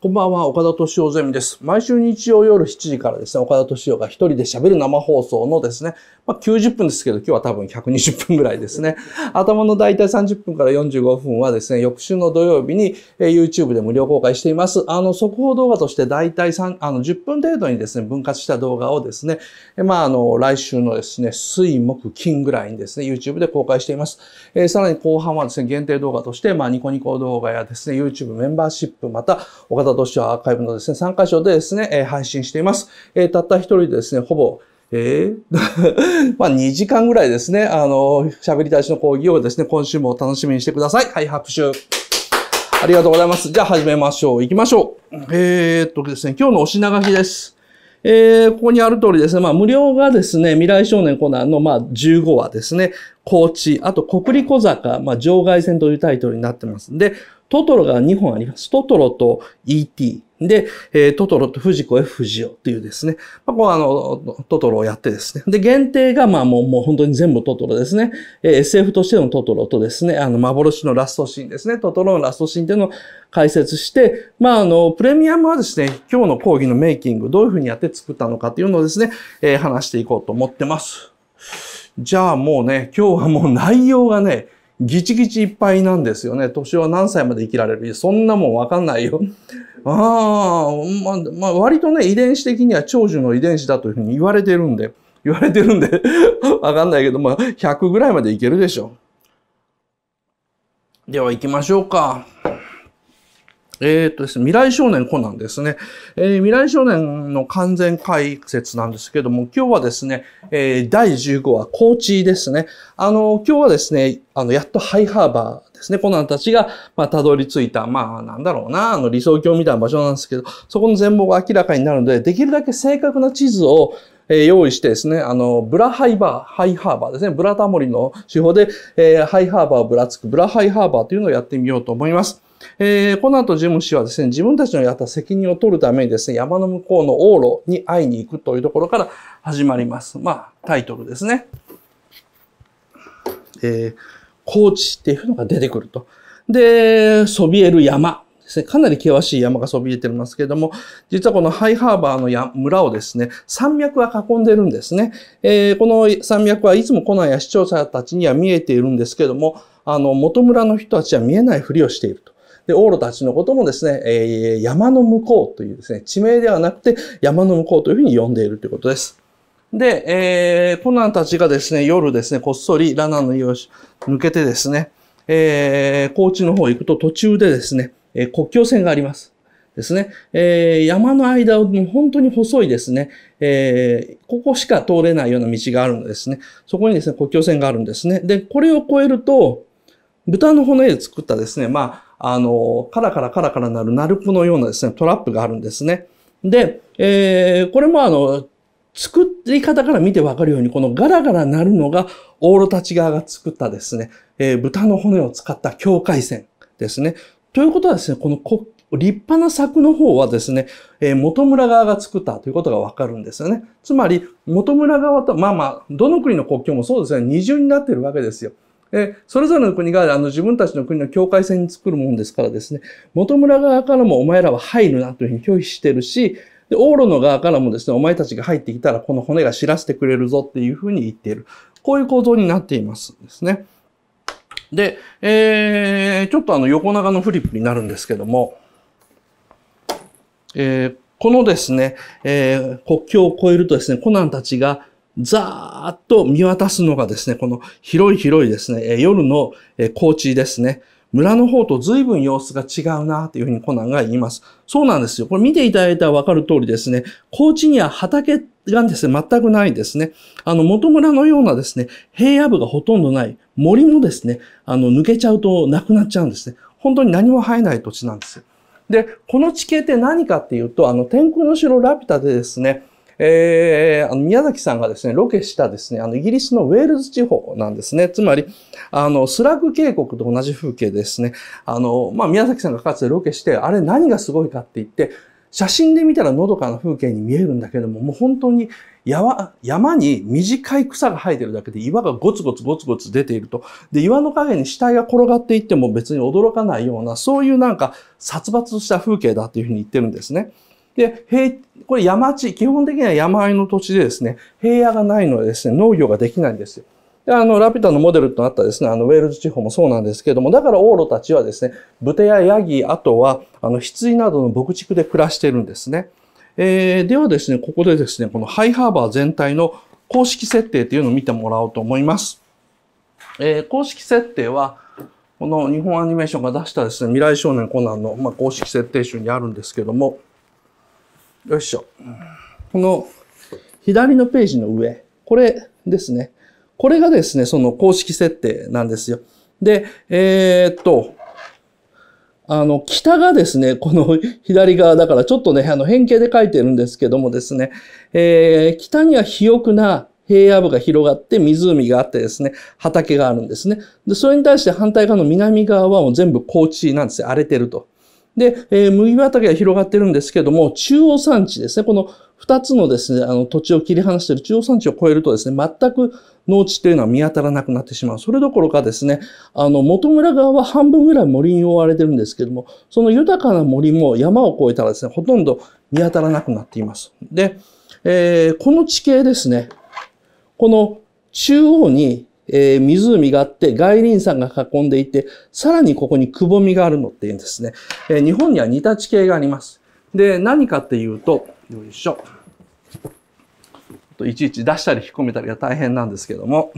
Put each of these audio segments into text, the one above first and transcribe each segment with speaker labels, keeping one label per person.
Speaker 1: こんばんは、岡田敏夫ゼミです。毎週日曜夜7時からですね、岡田敏夫が一人で喋る生放送のですね、まあ、90分ですけど、今日は多分120分ぐらいですね。頭の大体30分から45分はですね、翌週の土曜日に、え YouTube で無料公開しています。あの、速報動画として大体3、あの、10分程度にですね、分割した動画をですね、えまあ、あの、来週のですね、水、木、金ぐらいにですね、YouTube で公開しています。えー、さらに後半はですね、限定動画として、まあ、ニコニコ動画やですね、YouTube メンバーシップ、また、岡田方としてはアーカイブのですね、3箇所でですね、配信しています。えたった一人でですね、ほぼ、ええー、まあ2時間ぐらいですね、あの、喋り出しの講義をですね、今週も楽しみにしてください。はい、拍手。ありがとうございます。じゃあ始めましょう。行きましょう。えー、っとですね、今日のお品書きです。えー、ここにある通りですね、まあ、無料がですね、未来少年コナンの、まあ、15話ですね、高知、あと、国立小坂、まあ、場外戦というタイトルになってますんで、トトロが2本あります。トトロと ET。で、えトトロと藤子 F ジオ雄っていうですね、まあ、こうあの、トトロをやってですね。で、限定がまあもう、もう本当に全部トトロですね。え SF としてのトトロとですね、あの、幻のラストシーンですね。トトロのラストシーンっていうのを解説して、まああの、プレミアムはですね、今日の講義のメイキング、どういうふうにやって作ったのかっていうのをですね、え話していこうと思ってます。じゃあもうね、今日はもう内容がね、ギチギチいっぱいなんですよね。年は何歳まで生きられるそんなもんわかんないよ。ああ、まあ、まあ、割とね、遺伝子的には長寿の遺伝子だというふうに言われてるんで、言われてるんで わかんないけど、まあ、100ぐらいまでいけるでしょ。では行きましょうか。えっ、ー、とですね、未来少年コナンですね、えー、未来少年の完全解説なんですけども、今日はですね、えー、第15話、コーチですね。あの、今日はですね、あの、やっとハイハーバーですね、コナンたちが、まあ、たどり着いた、まあ、なんだろうな、あの、理想郷みたいな場所なんですけど、そこの全貌が明らかになるので、できるだけ正確な地図を、え用意してですね、あの、ブラハイバー、ハイハーバーですね、ブラタモリの手法で、えハイハーバーをぶらつく、ブラハイハーバーというのをやってみようと思います。えー、コナンジム氏はですね、自分たちのやった責任を取るためにですね、山の向こうの往路に会いに行くというところから始まります。まあ、タイトルですね。えー、高知っていうのが出てくると。で、そびえる山。ですね、かなり険しい山がそびえてますけれども、実はこのハイハーバーのや村をですね、山脈が囲んでるんですね。えー、この山脈はいつもコナンや視聴者たちには見えているんですけども、あの、元村の人たちは見えないふりをしていると。で、オーロたちのこともですね、えー、山の向こうというですね、地名ではなくて山の向こうというふうに呼んでいるということです。で、えー、コナンたちがですね、夜ですね、こっそりラナの家を抜けてですね、えー、高知の方行くと途中でですね、えー、国境線があります。ですね。えー、山の間を本当に細いですね、えー、ここしか通れないような道があるんですね。そこにですね、国境線があるんですね。で、これを越えると、豚の骨で作ったですね、まあ、あの、カラカラカラカラなるナルプのようなですね、トラップがあるんですね。で、えー、これもあの、作り方から見てわかるように、このガラガラなるのが、オーロたち側が作ったですね、えー、豚の骨を使った境界線ですね。ということはですね、この立派な柵の方はですね、えー、元村側が作ったということがわかるんですよね。つまり、元村側と、まあまあ、どの国の国境もそうですね、二重になってるわけですよ。えそれぞれの国があの自分たちの国の境界線に作るもんですからですね、元村側からもお前らは入るなというふうに拒否してるし、で、往路の側からもですね、お前たちが入ってきたらこの骨が知らせてくれるぞっていうふうに言っている。こういう構造になっていますですね。で、えー、ちょっとあの横長のフリップになるんですけども、えー、このですね、えー、国境を越えるとですね、コナンたちがざーっと見渡すのがですね、この広い広いですね、夜の高地ですね。村の方と随分様子が違うなというふうにコナンが言います。そうなんですよ。これ見ていただいたらわかる通りですね、高地には畑がですね、全くないですね。あの、元村のようなですね、平野部がほとんどない、森もですね、あの、抜けちゃうとなくなっちゃうんですね。本当に何も生えない土地なんですよ。で、この地形って何かっていうと、あの、天空の城ラピュタでですね、えー、あの宮崎さんがですね、ロケしたですね、あのイギリスのウェールズ地方なんですね。つまり、あの、スラグ渓谷と同じ風景ですね。あの、まあ、宮崎さんがかつてロケして、あれ何がすごいかって言って、写真で見たらのどかな風景に見えるんだけども、もう本当に山山に短い草が生えてるだけで岩がゴツゴツゴツゴツ出ていると。で、岩の影に死体が転がっていっても別に驚かないような、そういうなんか殺伐とした風景だっていうふうに言ってるんですね。で、平、これ山地、基本的には山あいの土地でですね、平野がないのでですね、農業ができないんですよ。で、あの、ラピュタのモデルとなったですね、あの、ウェールズ地方もそうなんですけども、だから往路たちはですね、豚やヤギ、あとは、あの、羊などの牧畜で暮らしてるんですね。えー、ではですね、ここでですね、このハイハーバー全体の公式設定というのを見てもらおうと思います。えー、公式設定は、この日本アニメーションが出したですね、未来少年コナンの、まあ、公式設定集にあるんですけども、よいしょ。この左のページの上、これですね。これがですね、その公式設定なんですよ。で、えー、っと、あの、北がですね、この左側だからちょっとね、あの変形で書いてるんですけどもですね、えー、北には肥沃な平野部が広がって湖があってですね、畑があるんですね。で、それに対して反対側の南側はもう全部高地なんですよ。荒れてると。で、えー、麦畑が広がってるんですけども、中央山地ですね。この二つのですね、あの土地を切り離している中央山地を越えるとですね、全く農地というのは見当たらなくなってしまう。それどころかですね、あの、元村側は半分ぐらい森に覆われてるんですけども、その豊かな森も山を越えたらですね、ほとんど見当たらなくなっています。で、えー、この地形ですね、この中央にえー、湖があって、外輪山が囲んでいて、さらにここにくぼみがあるのっていうんですね。えー、日本には似た地形があります。で、何かっていうと、よいしょ。といちいち出したり引っ込めたりが大変なんですけども。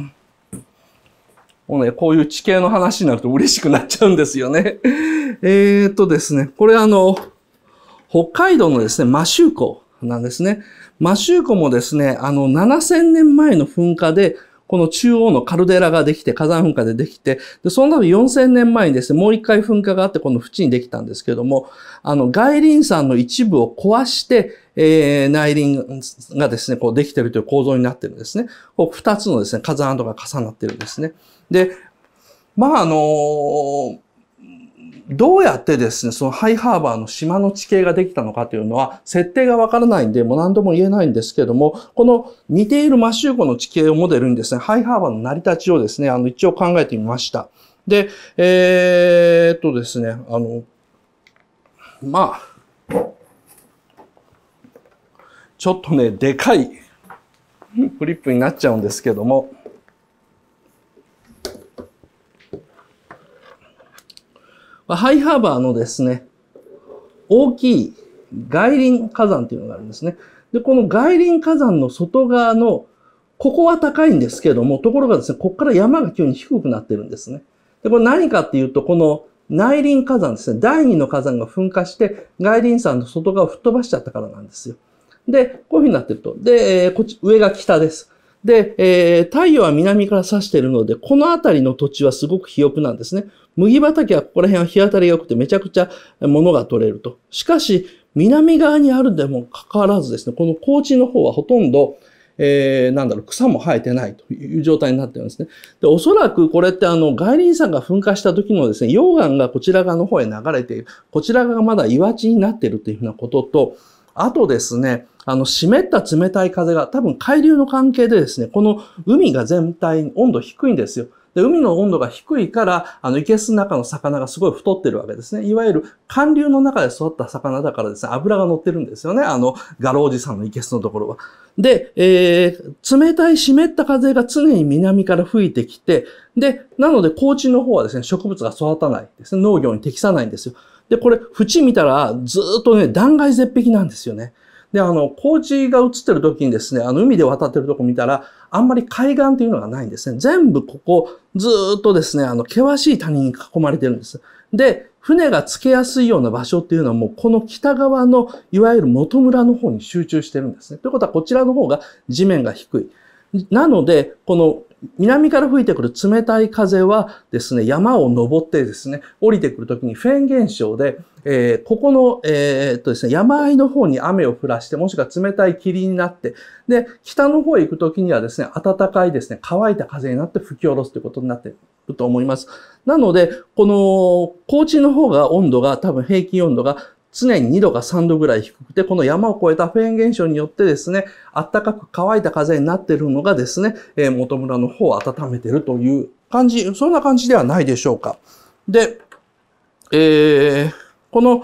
Speaker 1: もうね、こういう地形の話になると嬉しくなっちゃうんですよね。えー、っとですね、これあの、北海道のですね、摩周湖なんですね。摩周湖もですね、あの、7000年前の噴火でこの中央のカルデラができて、火山噴火でできて、で、その度4000年前にですね、もう一回噴火があって、この縁にできたんですけども、あの、外輪山の一部を壊して、えー、内輪がですね、こうできてるという構造になってるんですね。こう、二つのですね、火山跡が重なってるんですね。で、まあ、あのーどうやってですね、そのハイハーバーの島の地形ができたのかというのは、設定がわからないんで、もう何度も言えないんですけども、この似ている摩周湖の地形をモデルにですね、ハイハーバーの成り立ちをですね、あの、一応考えてみました。で、えー、っとですね、あの、まあ、ちょっとね、でかいフリップになっちゃうんですけども、ハイハーバーのですね、大きい外輪火山というのがあるんですね。で、この外輪火山の外側の、ここは高いんですけども、ところがですね、ここから山が急に低くなってるんですね。で、これ何かっていうと、この内輪火山ですね、第二の火山が噴火して、外輪山の外側を吹っ飛ばしちゃったからなんですよ。で、こういうふうになってると。で、えこっち、上が北です。で、えー、太陽は南から差しているので、この辺りの土地はすごく肥沃なんですね。麦畑はここら辺は日当たりが良くてめちゃくちゃ物が取れると。しかし、南側にあるでもかかわらずですね、この高地の方はほとんど、えー、なんだろう、草も生えてないという状態になってるんですね。で、おそらくこれってあの、外輪山が噴火した時のですね、溶岩がこちら側の方へ流れている。こちら側がまだ岩地になっているというふうなことと、あとですね、あの、湿った冷たい風が多分海流の関係でですね、この海が全体温度低いんですよ。で、海の温度が低いから、あの、イケすの中の魚がすごい太ってるわけですね。いわゆる、寒流の中で育った魚だからですね、油が乗ってるんですよね。あの、ロ廊寺さんの生けスのところは。で、えー、冷たい湿った風が常に南から吹いてきて、で、なので、高地の方はですね、植物が育たないですね。農業に適さないんですよ。で、これ、縁見たら、ずっとね、断崖絶壁なんですよね。で、あの、工事が映ってる時にですね、あの、海で渡ってるとこ見たら、あんまり海岸っていうのがないんですね。全部ここ、ずっとですね、あの、険しい谷に囲まれてるんです。で、船がつけやすいような場所っていうのはもうこの北側のいわゆる元村の方に集中してるんですね。ということはこちらの方が地面が低い。なので、この南から吹いてくる冷たい風はですね、山を登ってですね、降りてくるときにフェーン現象で、えー、ここの、えー、っとですね、山あいの方に雨を降らして、もしくは冷たい霧になって、で、北の方へ行くときにはですね、暖かいですね、乾いた風になって吹き下ろすということになってると思います。なので、この高地の方が温度が、多分平均温度が常に2度か3度ぐらい低くて、この山を越えたフェーン現象によってですね、暖かく乾いた風になっているのがですね、えー、元村の方を温めているという感じ、そんな感じではないでしょうか。で、えー、この、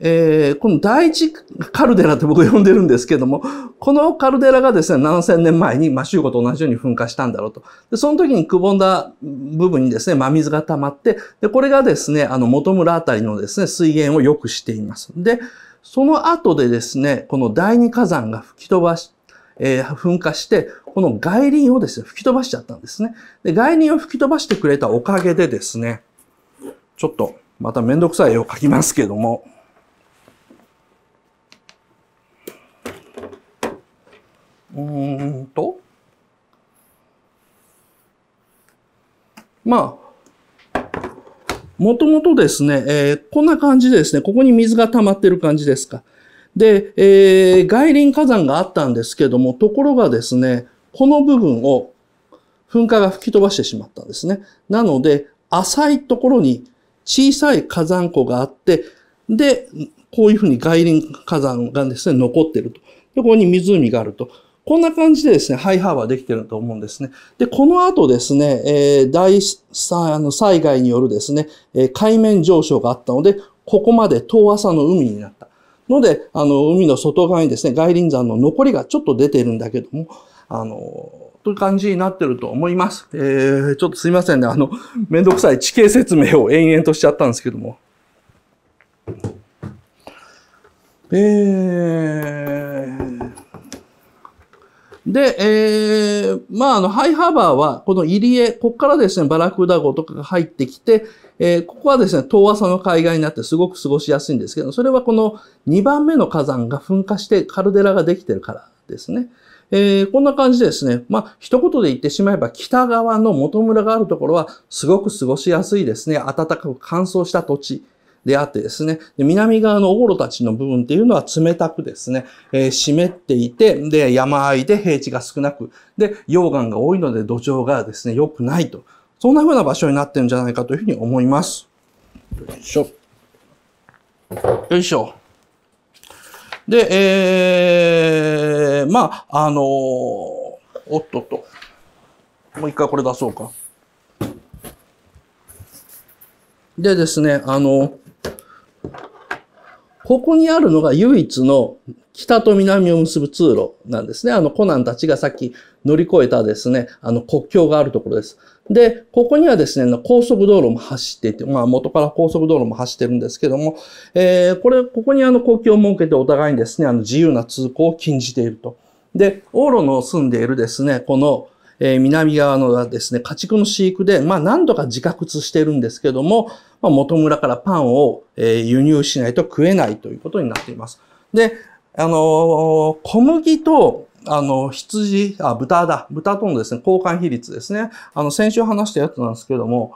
Speaker 1: えー、この第一カルデラって僕呼んでるんですけども、このカルデラがですね、7000年前に、まあ、州湖と同じように噴火したんだろうと。で、その時にくぼんだ部分にですね、真水が溜まって、で、これがですね、あの、元村あたりのですね、水源を良くしています。で、その後でですね、この第二火山が吹き飛ばし、えー、噴火して、この外輪をですね、吹き飛ばしちゃったんですね。で、外輪を吹き飛ばしてくれたおかげでですね、ちょっと、まためんどくさい絵を描きますけども、うんと、まあ、もともとですね、えー、こんな感じでですね、ここに水が溜まってる感じですか。で、えー、外輪火山があったんですけども、ところがですね、この部分を噴火が吹き飛ばしてしまったんですね。なので、浅いところに小さい火山湖があって、で、こういうふうに外輪火山がですね、残ってると。で、ここに湖があると。こんな感じでですね、ハイハーバーできてると思うんですね。で、この後ですね、えー、大あの災害によるですね、えー、海面上昇があったので、ここまで遠浅の海になった。ので、あの、海の外側にですね、外輪山の残りがちょっと出てるんだけども、あの、という感じになってると思います。えー、ちょっとすいませんね。あの、めんどくさい地形説明を延々としちゃったんですけども。えー、で、えー、まあ、あの、ハイハーバーは、この入り江、ここからですね、バラクーダ号とかが入ってきて、えー、ここはですね、遠浅の海岸になってすごく過ごしやすいんですけど、それはこの2番目の火山が噴火してカルデラができてるからですね。えー、こんな感じですね。まあ、一言で言ってしまえば、北側の元村があるところは、すごく過ごしやすいですね。暖かく乾燥した土地。であってですね、で南側のオごロたちの部分っていうのは冷たくですね、えー、湿っていて、で、山あいで平地が少なく、で、溶岩が多いので土壌がですね、良くないと。そんな風な場所になってるんじゃないかというふうに思います。よいしょ。よいしょ。で、えー、まあ、あのー、おっとっと。もう一回これ出そうか。でですね、あの、ここにあるのが唯一の北と南を結ぶ通路なんですね。あのコナンたちがさっき乗り越えたですね、あの国境があるところです。で、ここにはですね、高速道路も走っていて、まあ元から高速道路も走ってるんですけども、えー、これ、ここにあの公共を設けてお互いにですね、あの自由な通行を禁じていると。で、往路の住んでいるですね、この、え南側のですね、家畜の飼育で、まあ何度か自覚してるんですけども、まあ、元村からパンを、え輸入しないと食えないということになっています。で、あの小麦とあの、羊、あ、豚だ。豚とのですね、交換比率ですね。あの、先週話したやつなんですけども、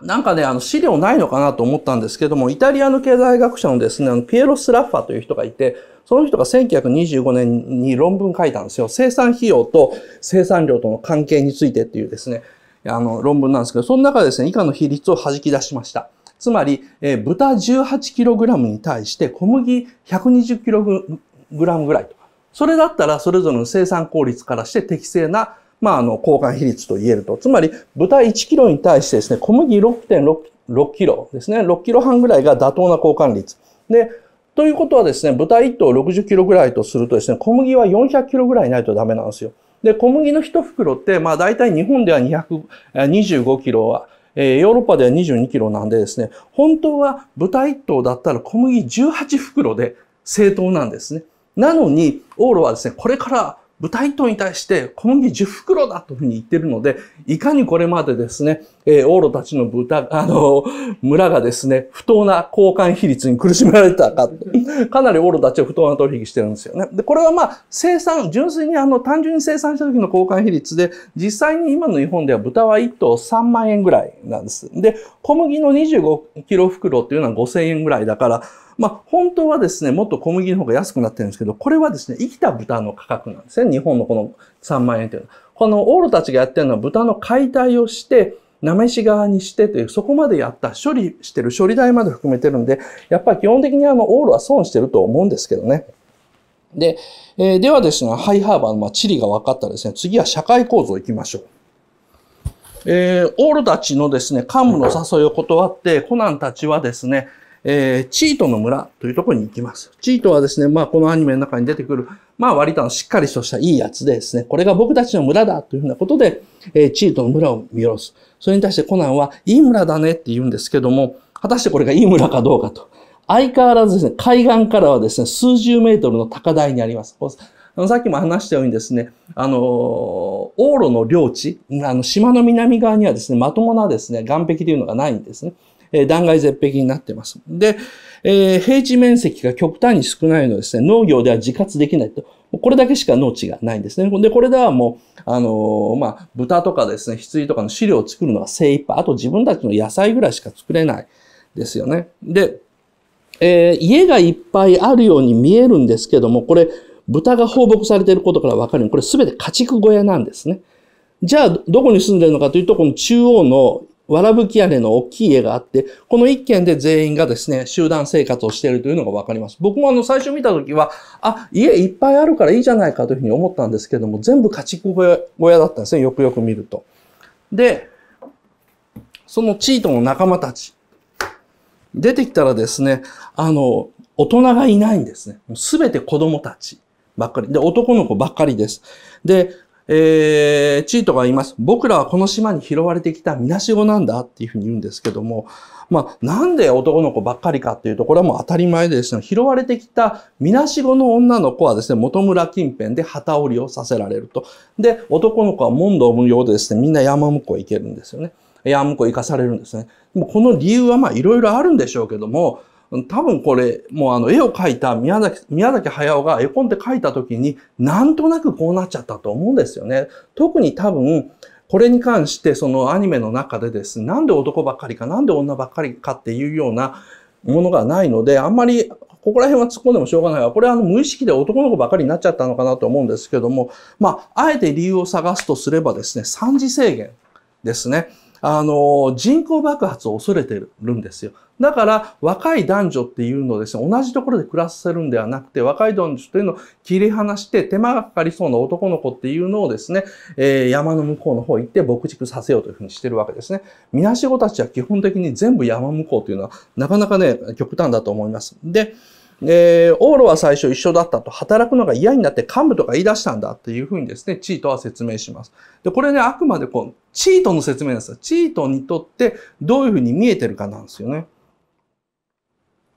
Speaker 1: なんかね、あの、資料ないのかなと思ったんですけども、イタリアの経済学者のですね、あのピエロ・スラッファという人がいて、その人が1925年に論文書いたんですよ。生産費用と生産量との関係についてっていうですね、あの、論文なんですけど、その中でですね、以下の比率を弾き出しました。つまり、えー、豚 18kg に対して小麦 120kg ぐらいと。それだったらそれぞれの生産効率からして適正な、まあ、あの、交換比率と言えると。つまり、豚1キロに対してですね、小麦6.6キロですね、6キロ半ぐらいが妥当な交換率。で、ということはですね、豚1頭60キロぐらいとするとですね、小麦は400キロぐらいないとダメなんですよ。で、小麦の1袋って、まあ大体日本では225キロは、えー、ヨーロッパでは22キロなんでですね、本当は豚1頭だったら小麦18袋で正当なんですね。なのに、オーロはですね、これから豚一頭に対して小麦10袋だというふうに言ってるので、いかにこれまでですね、えー、オーロたちの豚、あの、村がですね、不当な交換比率に苦しめられたか、かなりオーロたちは不当な取引してるんですよね。で、これはまあ、生産、純粋にあの、単純に生産した時の交換比率で、実際に今の日本では豚は1頭3万円ぐらいなんです。で、小麦の25キロ袋っていうのは5000円ぐらいだから、まあ、本当はですね、もっと小麦の方が安くなってるんですけど、これはですね、生きた豚の価格なんですね。日本のこの3万円っていうのは。このオーロたちがやってるのは豚の解体をして、なめし側にしてという、そこまでやった、処理してる、処理代まで含めてるんで、やっぱり基本的にあの、オールは損してると思うんですけどね。で、えー、ではですね、ハイハーバーの、まあ、地理が分かったらですね、次は社会構造行きましょう。えー、オールたちのですね、幹部の誘いを断って、コナンたちはですね、えー、チートの村というところに行きます。チートはですね、まあこのアニメの中に出てくる、まあ割としっかりとしたいいやつでですね、これが僕たちの村だというふうなことで、えー、チートの村を見下ろす。それに対してコナンは、いい村だねって言うんですけども、果たしてこれがいい村かどうかと。相変わらずですね、海岸からはですね、数十メートルの高台にあります。あのさっきも話したようにですね、あのー、往路の領地、あの島の南側にはですね、まともなですね、岸壁というのがないんですね。え断崖絶壁になってます。で、えー、平地面積が極端に少ないのですね、農業では自活できないと。これだけしか農地がないんですね。で、これではもう、あのー、まあ、豚とかですね、羊とかの飼料を作るのは精一杯。あと自分たちの野菜ぐらいしか作れないですよね。で、えー、家がいっぱいあるように見えるんですけども、これ、豚が放牧されていることからわかるように、これすべて家畜小屋なんですね。じゃあ、どこに住んでるのかというと、この中央のわらぶき屋根の大きい家があって、この一軒で全員がですね、集団生活をしているというのがわかります。僕もあの、最初見た時は、あ、家いっぱいあるからいいじゃないかというふうに思ったんですけども、全部家畜小屋だったんですね、よくよく見ると。で、そのチートの仲間たち、出てきたらですね、あの、大人がいないんですね。すべて子供たちばっかり。で、男の子ばっかりです。で、えー、チートが言います。僕らはこの島に拾われてきたみなしごなんだっていうふうに言うんですけども、まあ、なんで男の子ばっかりかっていうところはもう当たり前でですね、拾われてきたみなしごの女の子はですね、元村近辺で旗織りをさせられると。で、男の子は問答無用でですね、みんな山向こう行けるんですよね。山向こう行かされるんですね。でもこの理由はまあいろいろあるんでしょうけども、多分これ、もうあの、絵を描いた宮崎、宮崎駿が絵コンテ描いた時に、なんとなくこうなっちゃったと思うんですよね。特に多分、これに関して、そのアニメの中でです、なんで男ばっかりか、なんで女ばっかりかっていうようなものがないので、あんまりここら辺は突っ込んでもしょうがないわ。これはあの無意識で男の子ばかりになっちゃったのかなと思うんですけども、まあ、あえて理由を探すとすればですね、三次制限ですね。あの、人口爆発を恐れてるんですよ。だから、若い男女っていうのをですね、同じところで暮らせるんではなくて、若い男女というのを切り離して、手間がかかりそうな男の子っていうのをですね、えー、山の向こうの方行って牧畜させようというふうにしてるわけですね。みなしごたちは基本的に全部山向こうというのは、なかなかね、極端だと思います。で、えー、往路は最初一緒だったと、働くのが嫌になって幹部とか言い出したんだっていうふうにですね、地位とは説明します。で、これね、あくまでこう、チートの説明なんですよ。チートにとってどういうふうに見えてるかなんですよね。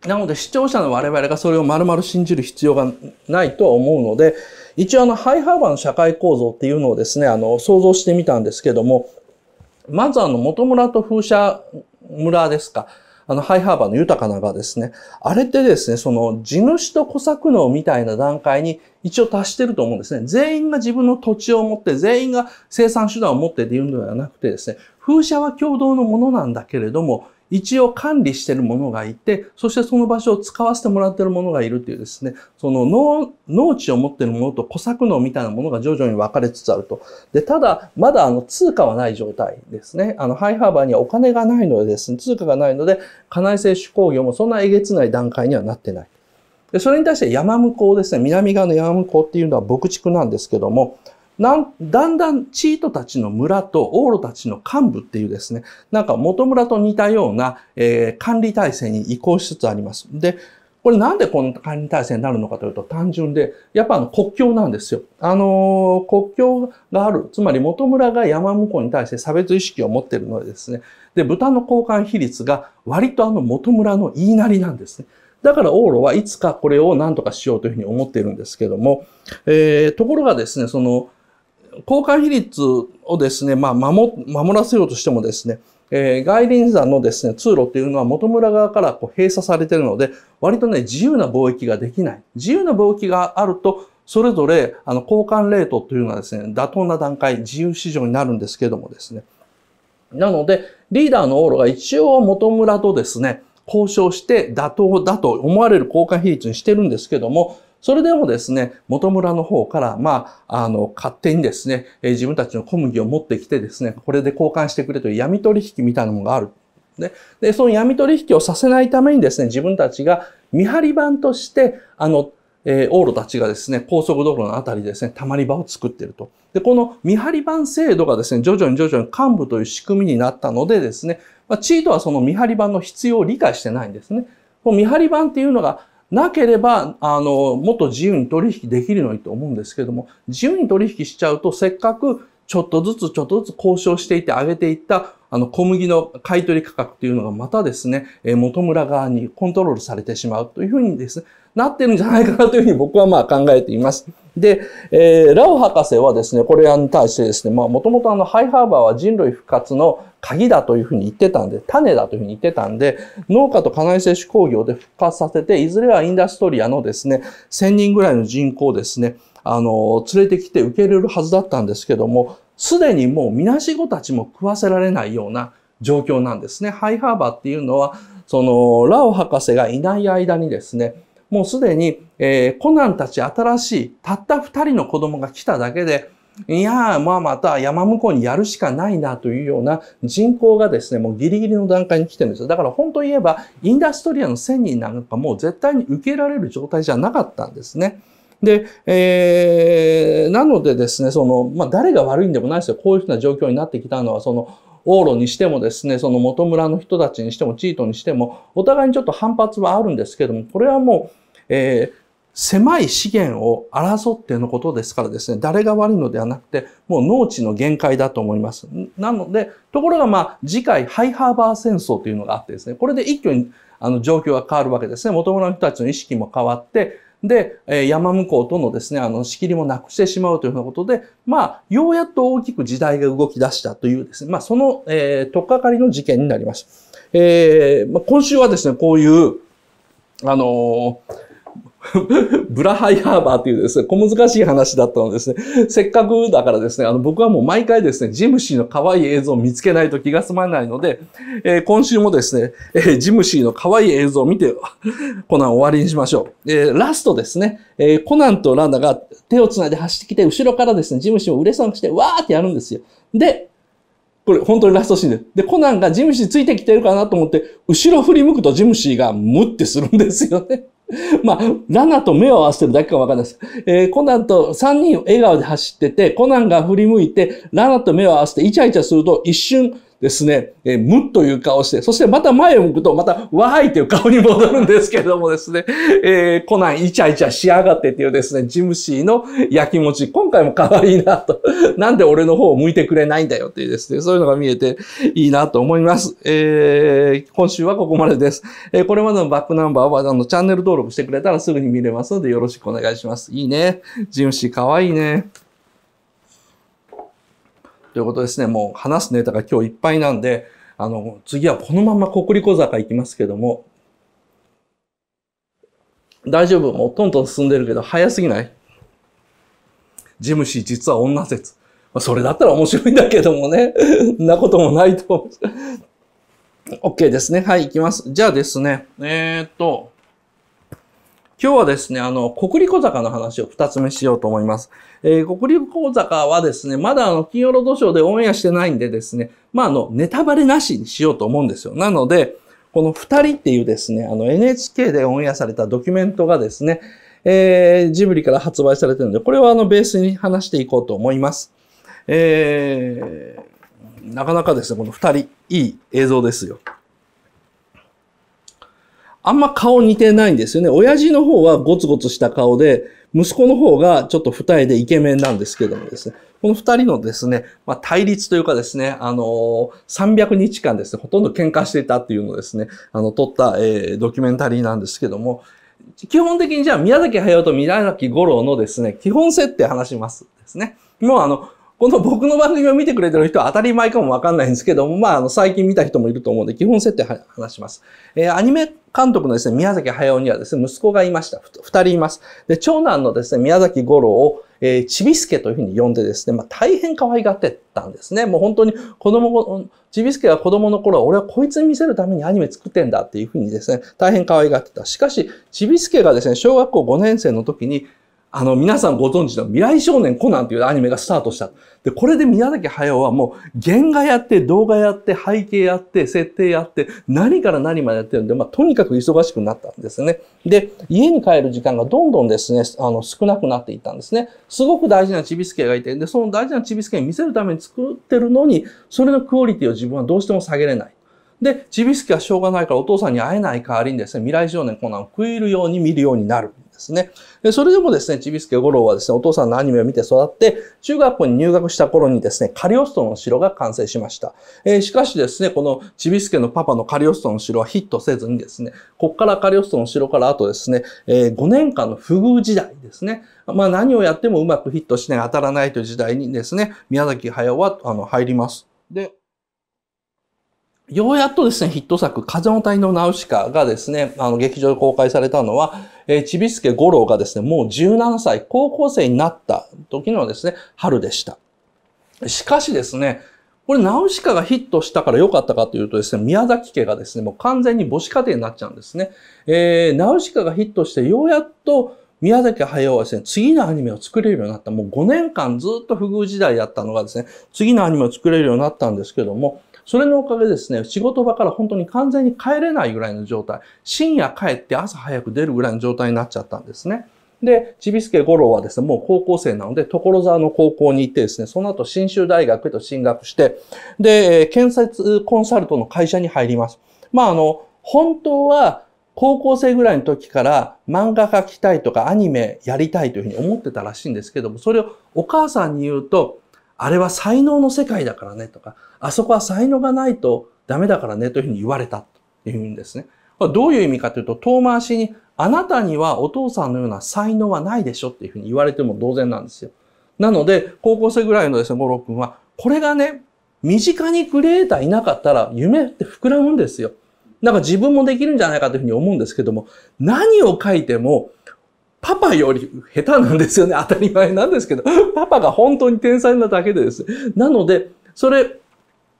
Speaker 1: なので視聴者の我々がそれを丸々信じる必要がないとは思うので、一応あのハイハーバーの社会構造っていうのをですね、あの想像してみたんですけども、まずあの元村と風車村ですか。あの、ハイハーバーの豊かな場ですね。あれってですね、その、地主と小作農みたいな段階に一応達してると思うんですね。全員が自分の土地を持って、全員が生産手段を持ってっていうのではなくてですね、風車は共同のものなんだけれども、一応管理してるものがいて、そしてその場所を使わせてもらってるものがいるっていうですね、その農農地を持ってるものと小作農みたいなものが徐々に分かれつつあると。で、ただ、まだあの通貨はない状態ですね。あの、ハイハーバーにはお金がないのでですね、通貨がないので、家内製手工業もそんなえげつない段階にはなってない。で、それに対して山向こうですね、南側の山向こうっていうのは牧畜なんですけども、なんだんだんチートたちの村とオーロたちの幹部っていうですね、なんか元村と似たような、えー、管理体制に移行しつつあります。で、これなんでこの管理体制になるのかというと単純で、やっぱあの国境なんですよ。あのー、国境がある。つまり元村が山向こうに対して差別意識を持ってるのでですね。で、豚の交換比率が割とあの元村の言いなりなんですね。だからオーロはいつかこれを何とかしようというふうに思っているんですけども、えー、ところがですね、その交換比率をですね、まあ、守守らせようとしてもですね、えー、外輪山のですね、通路っていうのは元村側からこう閉鎖されてるので、割とね、自由な貿易ができない。自由な貿易があると、それぞれ、あの、交換レートというのはですね、妥当な段階、自由市場になるんですけどもですね。なので、リーダーのオーロが一応元村とですね、交渉して妥当だと思われる交換比率にしてるんですけども、それでもですね、元村の方から、まあ、あの、勝手にですね、自分たちの小麦を持ってきてですね、これで交換してくれという闇取引みたいなのがある。で、でその闇取引をさせないためにですね、自分たちが見張り番として、あの、えー、往路たちがですね、高速道路のあたりですね、溜まり場を作っていると。で、この見張り番制度がですね、徐々に徐々に幹部という仕組みになったのでですね、まあ、チートはその見張り番の必要を理解してないんですね。この見張り番っていうのが、なければ、あの、もっと自由に取引できるのにと思うんですけども、自由に取引しちゃうと、せっかくちょっとずつちょっとずつ交渉していて上げていった、あの、小麦の買い取り価格というのがまたですね、え元村側にコントロールされてしまうというふうにですね、なってるんじゃないかなというふうに僕はまあ考えています。で、えー、ラオ博士はですね、これに対してですね、まあもともとあの、ハイハーバーは人類復活の鍵だというふうに言ってたんで、種だというふうに言ってたんで、農家と金井製紙工業で復活させて、いずれはインダストリアのですね、1000人ぐらいの人口をですね、あの、連れてきて受け入れるはずだったんですけども、すでにもうみなしごたちも食わせられないような状況なんですね。ハイハーバーっていうのは、その、ラオ博士がいない間にですね、もうすでに、えー、コナンたち新しい、たった2人の子供が来ただけで、いやまあまた山向こうにやるしかないなというような人口がですね、もうギリギリの段階に来てるんですよ。だから本当言えば、インダストリアの1000人なんかもう絶対に受けられる状態じゃなかったんですね。で、えー、なのでですね、その、まあ、誰が悪いんでもないですよ。こういうふうな状況になってきたのは、その、往路にしてもですね、その元村の人たちにしても、チートにしても、お互いにちょっと反発はあるんですけども、これはもう、えー、狭い資源を争ってのことですからですね、誰が悪いのではなくて、もう農地の限界だと思います。なので、ところがまあ、次回、ハイハーバー戦争というのがあってですね、これで一挙にあの状況が変わるわけですね。元々の人たちの意識も変わって、で、山向こうとのですね、あの、仕切りもなくしてしまうというようなことで、まあ、ようやっと大きく時代が動き出したというですね、まあ、その、えー、とっかかりの事件になります。えー、まあ、今週はですね、こういう、あのー ブラハイハーバーっていうですね、小難しい話だったのですね、せっかくだからですね、あの、僕はもう毎回ですね、ジムシーの可愛い映像を見つけないと気が済まないので、えー、今週もですね、えー、ジムシーの可愛い映像を見て、コナン終わりにしましょう。えー、ラストですね、えコナンとランダが手を繋いで走ってきて、後ろからですね、ジムシーを嬉しそうにして、わーってやるんですよ。で、これ本当にラストシーンで。で、コナンがジムシーついてきてるかなと思って、後ろ振り向くとジムシーがムってするんですよね。まあ、ラナと目を合わせてるだけかわかんないです。えー、コナンと3人笑顔で走ってて、コナンが振り向いて、ラナと目を合わせてイチャイチャすると、一瞬、ですね、え無という顔して、そしてまた前を向くと、また、わーいという顔に戻るんですけれどもですね、えー、コナンイチャイチャしやがってっていうですね、ジムシーの焼き餅、今回も可愛いなと、なんで俺の方を向いてくれないんだよっていうですね、そういうのが見えていいなと思います。えー、今週はここまでです。えー、これまでのバックナンバーは、あの、チャンネル登録してくれたらすぐに見れますので、よろしくお願いします。いいね。ジムシー可愛いね。ということですね。もう話すネタが今日いっぱいなんで、あの、次はこのまま国立小坂行きますけども、大丈夫。もうトントン進んでるけど、早すぎないジムシー実は女説。それだったら面白いんだけどもね。なこともないと思う。OK ですね。はい、行きます。じゃあですね。えー、っと。今日はですね、あの、国立小坂の話を2つ目しようと思います。えー、国立小坂はですね、まだあの、金曜ロードショーでオンエアしてないんでですね、まあ、あの、ネタバレなしにしようと思うんですよ。なので、この2人っていうですね、あの、NHK でオンエアされたドキュメントがですね、えー、ジブリから発売されてるんで、これはあの、ベースに話していこうと思います。えー、なかなかですね、この2人、いい映像ですよ。あんま顔似てないんですよね。親父の方はゴツゴツした顔で、息子の方がちょっと二重でイケメンなんですけどもですね。この二人のですね、まあ、対立というかですね、あのー、300日間ですね、ほとんど喧嘩していたっていうのをですね、あの、撮った、えー、ドキュメンタリーなんですけども、基本的にじゃあ宮崎駿と宮崎五郎のですね、基本設定話しますですね。もうあの、この僕の番組を見てくれてる人は当たり前かもわかんないんですけども、まあ、あの、最近見た人もいると思うんで、基本設定話します。えー、アニメ監督のですね、宮崎駿にはですね、息子がいました。二人います。で、長男のですね、宮崎五郎を、えー、ちびすけというふうに呼んでですね、まあ、大変可愛がってたんですね。もう本当に子供、ちびすけが子供の頃は俺はこいつに見せるためにアニメ作ってんだっていうふうにですね、大変可愛がってた。しかし、ちびすけがですね、小学校5年生の時に、あの、皆さんご存知の未来少年コナンっていうアニメがスタートした。で、これで宮崎駿はもう原画やって、動画やって、背景やって、設定やって、何から何までやってるんで、まあ、とにかく忙しくなったんですね。で、家に帰る時間がどんどんですね、あの、少なくなっていったんですね。すごく大事なチビスケがいて、で、その大事なチビスケに見せるために作ってるのに、それのクオリティを自分はどうしても下げれない。で、チビスケはしょうがないからお父さんに会えない代わりにですね、未来少年コナンを食えるように見るようになる。ですね。でそれでもですね、ちびすけ五郎はですね、お父さんのアニメを見て育って、中学校に入学した頃にですね、カリオストの城が完成しました。えー、しかしですね、このちびすけのパパのカリオストの城はヒットせずにですね、こっからカリオストの城からあとですね、えー、5年間の不遇時代ですね。まあ何をやってもうまくヒットしない、当たらないという時代にですね、宮崎駿はあの入ります。で、ようやっとですね、ヒット作、風の谷のナウシカがですね、あの、劇場で公開されたのは、えー、ちびすけ五郎がですね、もう17歳、高校生になった時のですね、春でした。しかしですね、これ、ナウシカがヒットしたから良かったかというとですね、宮崎家がですね、もう完全に母子家庭になっちゃうんですね。えー、ナウシカがヒットして、ようやっと宮崎駿はですね、次のアニメを作れるようになった。もう5年間ずっと不遇時代だったのがですね、次のアニメを作れるようになったんですけども、それのおかげですね、仕事場から本当に完全に帰れないぐらいの状態、深夜帰って朝早く出るぐらいの状態になっちゃったんですね。で、ちびすけ五郎はですね、もう高校生なので、所沢の高校に行ってですね、その後、信州大学へと進学して、で、建設コンサルトの会社に入ります。まあ、あの、本当は、高校生ぐらいの時から漫画描きたいとかアニメやりたいというふうに思ってたらしいんですけども、それをお母さんに言うと、あれは才能の世界だからねとか、あそこは才能がないとダメだからねというふうに言われたというんですね。これどういう意味かというと、遠回しに、あなたにはお父さんのような才能はないでしょっていうふうに言われても同然なんですよ。なので、高校生ぐらいのですね、五郎くんは、これがね、身近にクリエイターいなかったら夢って膨らむんですよ。なんか自分もできるんじゃないかというふうに思うんですけども、何を書いても、パパより下手なんですよね。当たり前なんですけど、パパが本当に天才なだけでです。なので、それ、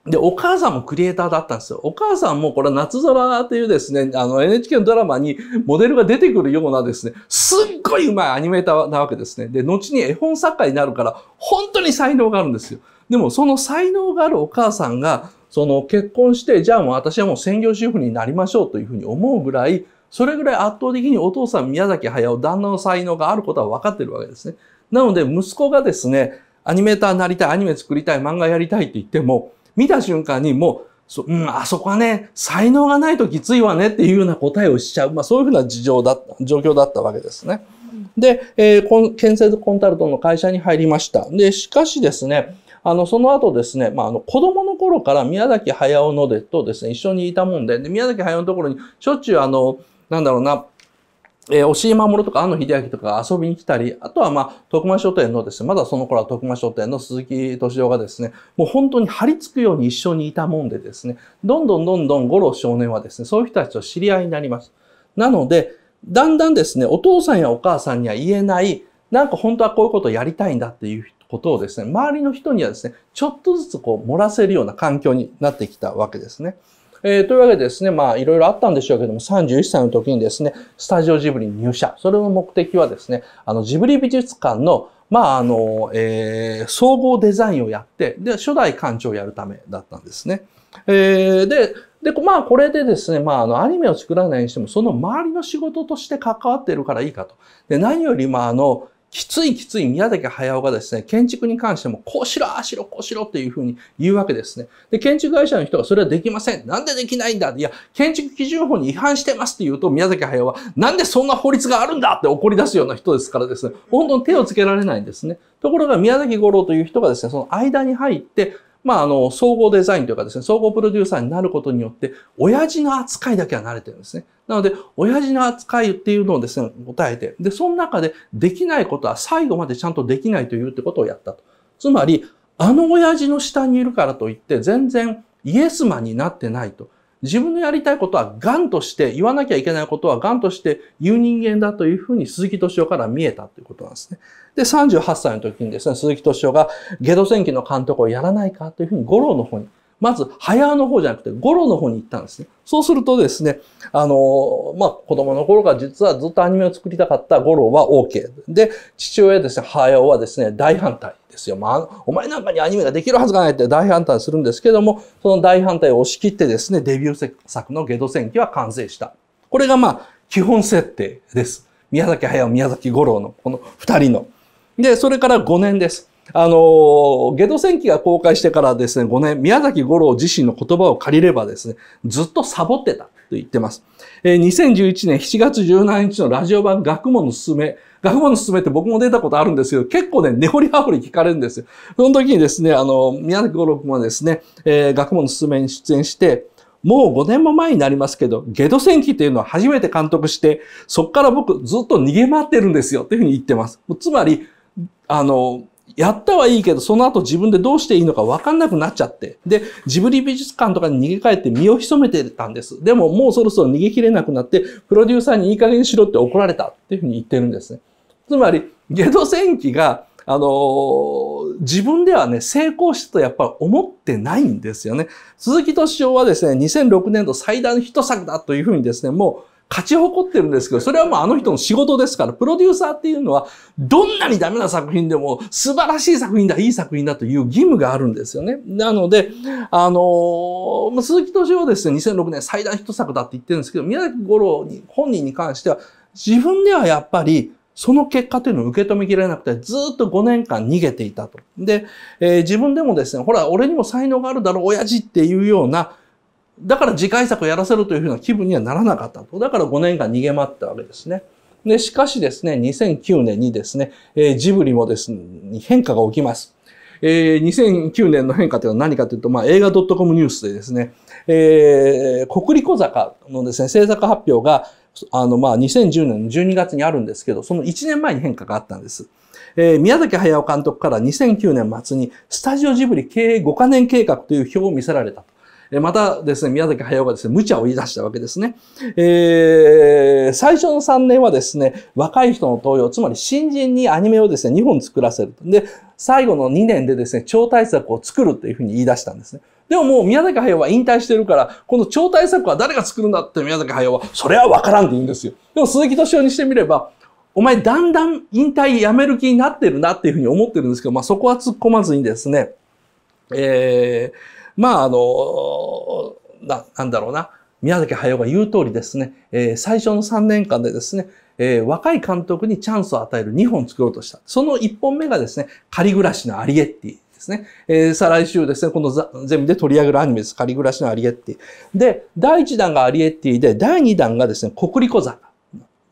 Speaker 1: で、お母さんもクリエイターだったんですよ。お母さんもこれ夏空っていうですね、あの NHK のドラマにモデルが出てくるようなですね、すっごいうまいアニメーターなわけですね。で、後に絵本作家になるから、本当に才能があるんですよ。でもその才能があるお母さんが、その結婚して、じゃあもう私はもう専業主婦になりましょうというふうに思うぐらい、それぐらい圧倒的にお父さん宮崎駿、旦那の才能があることは分かってるわけですね。なので息子がですね、アニメーターになりたい、アニメ作りたい、漫画やりたいって言っても、見た瞬間にもう、そうん、あそこはね、才能がないときついわねっていうような答えをしちゃう。まあそういうふうな事情だった、状況だったわけですね。で、えー、建設コンサルトの会社に入りました。で、しかしですね、あの、その後ですね、まあ、あの、子供の頃から宮崎駿のでとですね、一緒にいたもんで、で、宮崎駿のところにしょっちゅうあの、なんだろうな、えー、押井守とか安野秀明とかが遊びに来たり、あとはまあ、徳間書店のですね、まだその頃は徳間書店の鈴木敏夫がですね、もう本当に張り付くように一緒にいたもんでですね、どんどんどんどん五郎少年はですね、そういう人たちと知り合いになります。なので、だんだんですね、お父さんやお母さんには言えない、なんか本当はこういうことをやりたいんだっていうことをですね、周りの人にはですね、ちょっとずつこう漏らせるような環境になってきたわけですね。えー、というわけでですね、まあいろいろあったんでしょうけども、31歳の時にですね、スタジオジブリに入社。それの目的はですね、あのジブリ美術館のまあ、あの、えー、総合デザインをやって、で、初代館長をやるためだったんですね。えー、で、で、まあ、これでですね、まあ、あの、アニメを作らないにしても、その周りの仕事として関わっているからいいかと。で、何より、まあ、あの、きついきつい宮崎駿がですね、建築に関しても、こうしろ、ああしろ、こうしろっていうふうに言うわけですね。で、建築会社の人がそれはできません。なんでできないんだいや、建築基準法に違反してますって言うと、宮崎駿は、なんでそんな法律があるんだって怒り出すような人ですからですね、本当に手をつけられないんですね。ところが宮崎五郎という人がですね、その間に入って、まあ、あの、総合デザインというかですね、総合プロデューサーになることによって、親父の扱いだけは慣れてるんですね。なので、親父の扱いっていうのをですね、答えて、で、その中でできないことは最後までちゃんとできないというってことをやったと。つまり、あの親父の下にいるからといって、全然イエスマンになってないと。自分のやりたいことはガンとして、言わなきゃいけないことはガンとして言う人間だというふうに鈴木敏夫から見えたということなんですね。で、38歳の時にですね、鈴木敏夫がゲド戦記の監督をやらないかというふうに五郎の方にまず、早の方じゃなくて、ゴロの方に行ったんですね。そうするとですね、あの、まあ、子供の頃から実はずっとアニメを作りたかったゴロは OK。で、父親ですね、早尾はですね、大反対ですよ。まあ、お前なんかにアニメができるはずがないって大反対するんですけども、その大反対を押し切ってですね、デビュー作のゲド戦記は完成した。これがまあ、基本設定です。宮崎駿、宮崎五郎のこの二人の。で、それから5年です。あの、ゲド戦記が公開してからですね、5年、宮崎五郎自身の言葉を借りればですね、ずっとサボってたと言ってます。えー、2011年7月17日のラジオ版学問のすすめ、学問のすすめって僕も出たことあるんですけど、結構ね、根掘り葉掘り聞かれるんですよ。その時にですね、あの、宮崎五郎君はですね、えー、学問のすすめに出演して、もう5年も前になりますけど、ゲド戦記っていうのは初めて監督して、そっから僕ずっと逃げ回ってるんですよというふうに言ってます。つまり、あの、やったはいいけど、その後自分でどうしていいのかわかんなくなっちゃって。で、ジブリ美術館とかに逃げ帰って身を潜めてたんです。でももうそろそろ逃げ切れなくなって、プロデューサーにいい加減にしろって怒られたっていうふうに言ってるんですね。つまり、ゲド戦記が、あのー、自分ではね、成功したとやっぱり思ってないんですよね。鈴木敏夫はですね、2006年度最大のヒット作だというふうにですね、もう、勝ち誇ってるんですけど、それはもうあの人の仕事ですから、プロデューサーっていうのは、どんなにダメな作品でも、素晴らしい作品だ、いい作品だという義務があるんですよね。なので、あの、鈴木敏夫はですね、2006年最大ヒット作だって言ってるんですけど、宮崎五郎に本人に関しては、自分ではやっぱり、その結果というのを受け止めきれなくて、ずっと5年間逃げていたと。で、えー、自分でもですね、ほら、俺にも才能があるだろう、親父っていうような、だから次回作をやらせろというふうな気分にはならなかったと。だから5年間逃げ回ったわけですね。で、しかしですね、2009年にですね、えー、ジブリもですね、変化が起きます。えー、2009年の変化というのは何かというと、まあ、映画 .com ニュースでですね、えー、国立小坂のですね、制作発表が、あの、まあ、2010年の12月にあるんですけど、その1年前に変化があったんです。えー、宮崎駿監督から2009年末に、スタジオジブリ経営5カ年計画という表を見せられたと。またですね、宮崎駿がですね、無茶を言い出したわけですね。えー、最初の3年はですね、若い人の登用、つまり新人にアニメをですね、2本作らせる。で、最後の2年でですね、超大作を作るっていうふうに言い出したんですね。でももう宮崎駿は引退してるから、この超大作は誰が作るんだって宮崎駿は、それはわからんって言うんですよ。でも鈴木敏夫にしてみれば、お前だんだん引退やめる気になってるなっていうふうに思ってるんですけど、まあそこは突っ込まずにですね、えー、まあ、あの、な、なんだろうな。宮崎駿が言う通りですね、えー、最初の3年間でですね、えー、若い監督にチャンスを与える2本作ろうとした。その1本目がですね、仮暮らしのアリエッティですね。えー、再来週ですね、このゼミで取り上げるアニメです。仮暮らしのアリエッティ。で、第1弾がアリエッティで、第2弾がですね、国立小坂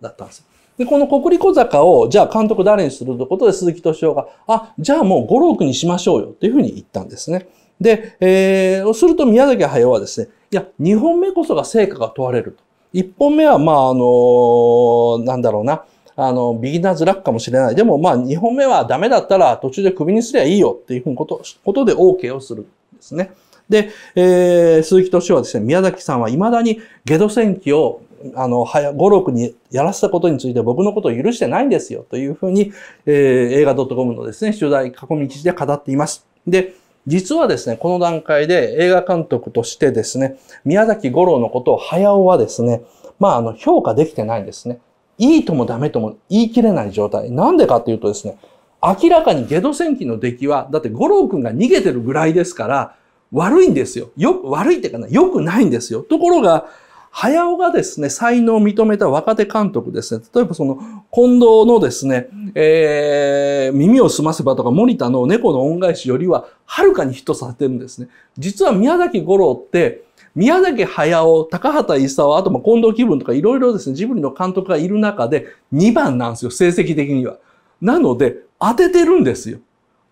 Speaker 1: だったんですよ。で、この国立小坂を、じゃあ監督誰にするということで鈴木敏夫が、あ、じゃあもう五郎君にしましょうよというふうに言ったんですね。で、えー、すると宮崎駿はですね、いや、2本目こそが成果が問われると。1本目は、まあ、あの、なんだろうな、あの、ビギナーズラックかもしれない。でも、まあ、2本目はダメだったら途中でクビにすりゃいいよっていうふうにこと、ことで OK をするんですね。で、えー、鈴木敏夫はですね、宮崎さんは未だにゲド戦記をあの、五六にやらせたことについて僕のことを許してないんですよというふうに、えー、映画 .com のですね、取材囲み記事で語っています。で、実はですね、この段階で映画監督としてですね、宮崎五郎のことを早尾はですね、まあ、あの、評価できてないんですね。いいともダメとも言い切れない状態。なんでかっていうとですね、明らかにゲド戦記の出来は、だって五郎くんが逃げてるぐらいですから、悪いんですよ。よ、悪いってかな、良くないんですよ。ところが、早尾がですね、才能を認めた若手監督ですね、例えばその、近藤のですね、えー、耳をすませばとか、森田の猫の恩返しよりは、はるかにヒットさせてるんですね。実は宮崎五郎って、宮崎駿、高畑勲、あとも近藤気分とかいろいろですね、ジブリの監督がいる中で2番なんですよ、成績的には。なので、当ててるんですよ。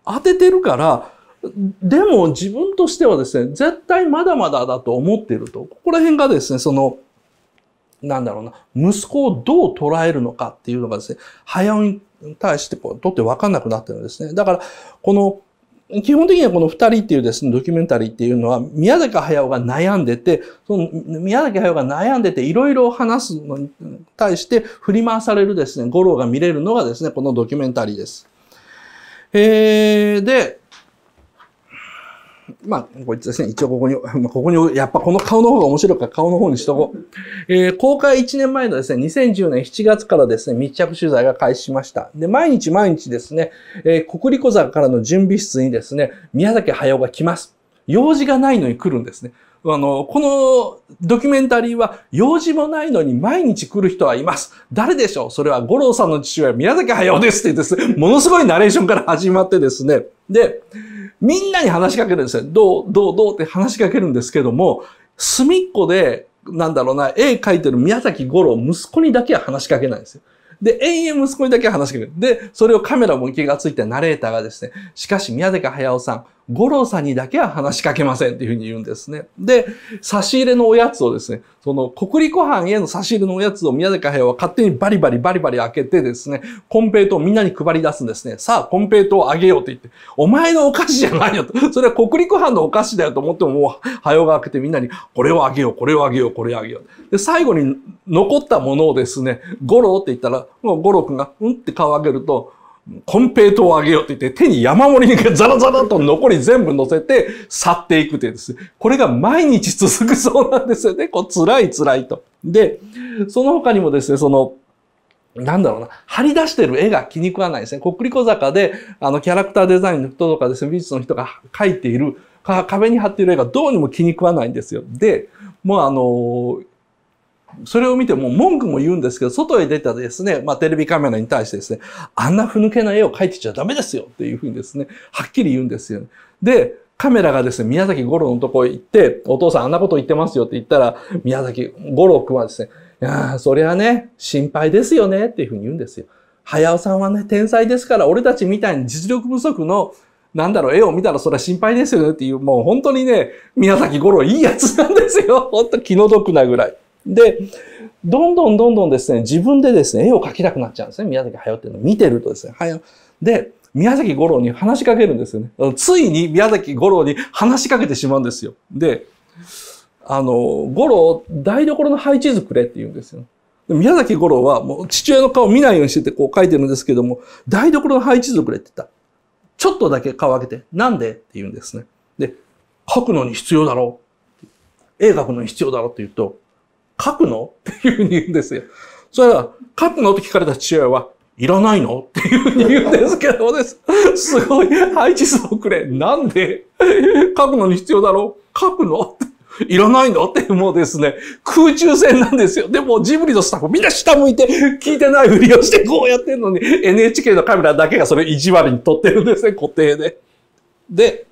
Speaker 1: 当ててるから、でも自分としてはですね、絶対まだまだだと思っていると。ここら辺がですね、その、なんだろうな、息子をどう捉えるのかっていうのがですね、早尾に対してこう、とって分かんなくなってるんですね。だから、この、基本的にはこの二人っていうですね、ドキュメンタリーっていうのは、宮崎駿が悩んでて、その宮崎駿が悩んでて、いろいろ話すのに対して振り回されるですね、五郎が見れるのがですね、このドキュメンタリーです。えー、で、まあ、こいつですね。一応ここに、ここに、やっぱこの顔の方が面白いから顔の方にしとこう。えー、公開1年前のですね、2010年7月からですね、密着取材が開始しました。で、毎日毎日ですね、えー、国立小坂からの準備室にですね、宮崎駿が来ます。用事がないのに来るんですね。あの、このドキュメンタリーは用事もないのに毎日来る人はいます。誰でしょうそれは五郎さんの父親、宮崎駿ですってですね、ものすごいナレーションから始まってですね、で、みんなに話しかけるんですよ。どう、どう、どうって話しかけるんですけども、隅っこで、なんだろうな、絵描いてる宮崎五郎、息子にだけは話しかけないんですよ。で、永遠息子にだけ話しかける。で、それをカメラも気がついてナレーターがですね、しかし宮崎駿さん、五郎さんにだけは話しかけませんっていうふうに言うんですね。で、差し入れのおやつをですね、その国立湖畔への差し入れのおやつを宮崎駿は勝手にバリバリバリバリ開けてですね、コンペイトをみんなに配り出すんですね。さあ、コンペイトをあげようって言って、お前のお菓子じゃないよと。それは国立湖畔のお菓子だよと思ってももう、早が開けてみんなに、これをあげよう、これをあげよう、これをあげよう。で、最後に残ったものをですね、五郎って言ったら、五郎くんが、うんって顔を上げると、金平糖をあげようって言って、手に山盛りにザラザラと残り全部乗せて去っていくというですね。これが毎日続くそうなんですよね。こう、辛い辛いと。で、その他にもですね、その、なんだろうな、張り出してる絵が気に食わないですね。コックリコ坂で、あの、キャラクターデザインの人とかですね、美術の人が描いている、壁に貼っている絵がどうにも気に食わないんですよ。で、もうあのーそれを見ても文句も言うんですけど、外へ出たですね、まあテレビカメラに対してですね、あんなふぬけな絵を描いてちゃダメですよっていうふうにですね、はっきり言うんですよ、ね。で、カメラがですね、宮崎五郎のとこへ行って、お父さんあんなこと言ってますよって言ったら、宮崎五郎君はですね、いやそりゃね、心配ですよねっていうふうに言うんですよ。早尾さんはね、天才ですから、俺たちみたいに実力不足のなんだろう、絵を見たらそれは心配ですよねっていう、もう本当にね、宮崎五郎いいやつなんですよ。ほんと気の毒なぐらい。で、どんどんどんどんですね、自分でですね、絵を描きたくなっちゃうんですね。宮崎駿っていうのを見てるとですね、駿。で、宮崎五郎に話しかけるんですよね。ついに宮崎五郎に話しかけてしまうんですよ。で、あの、五郎、台所の配置図くれって言うんですよ。宮崎五郎はもう父親の顔見ないようにしててこう書いてるんですけども、台所の配置図くれって言った。ちょっとだけ顔上げて、なんでって言うんですね。で、書くのに必要だろう。絵描くのに必要だろうって言うと、書くのっていうふうに言うんですよ。それは、書くのって聞かれた父親は、いらないのっていうふうに言うんですけどです。すごい、配置数をくれ。なんで書くのに必要だろう書くのいらないのって、もうですね、空中戦なんですよ。でも、ジブリのスタッフみんな下向いて、聞いてないふりをして、こうやってんのに、NHK のカメラだけがそれ意地悪に撮ってるんですね、固定で。で、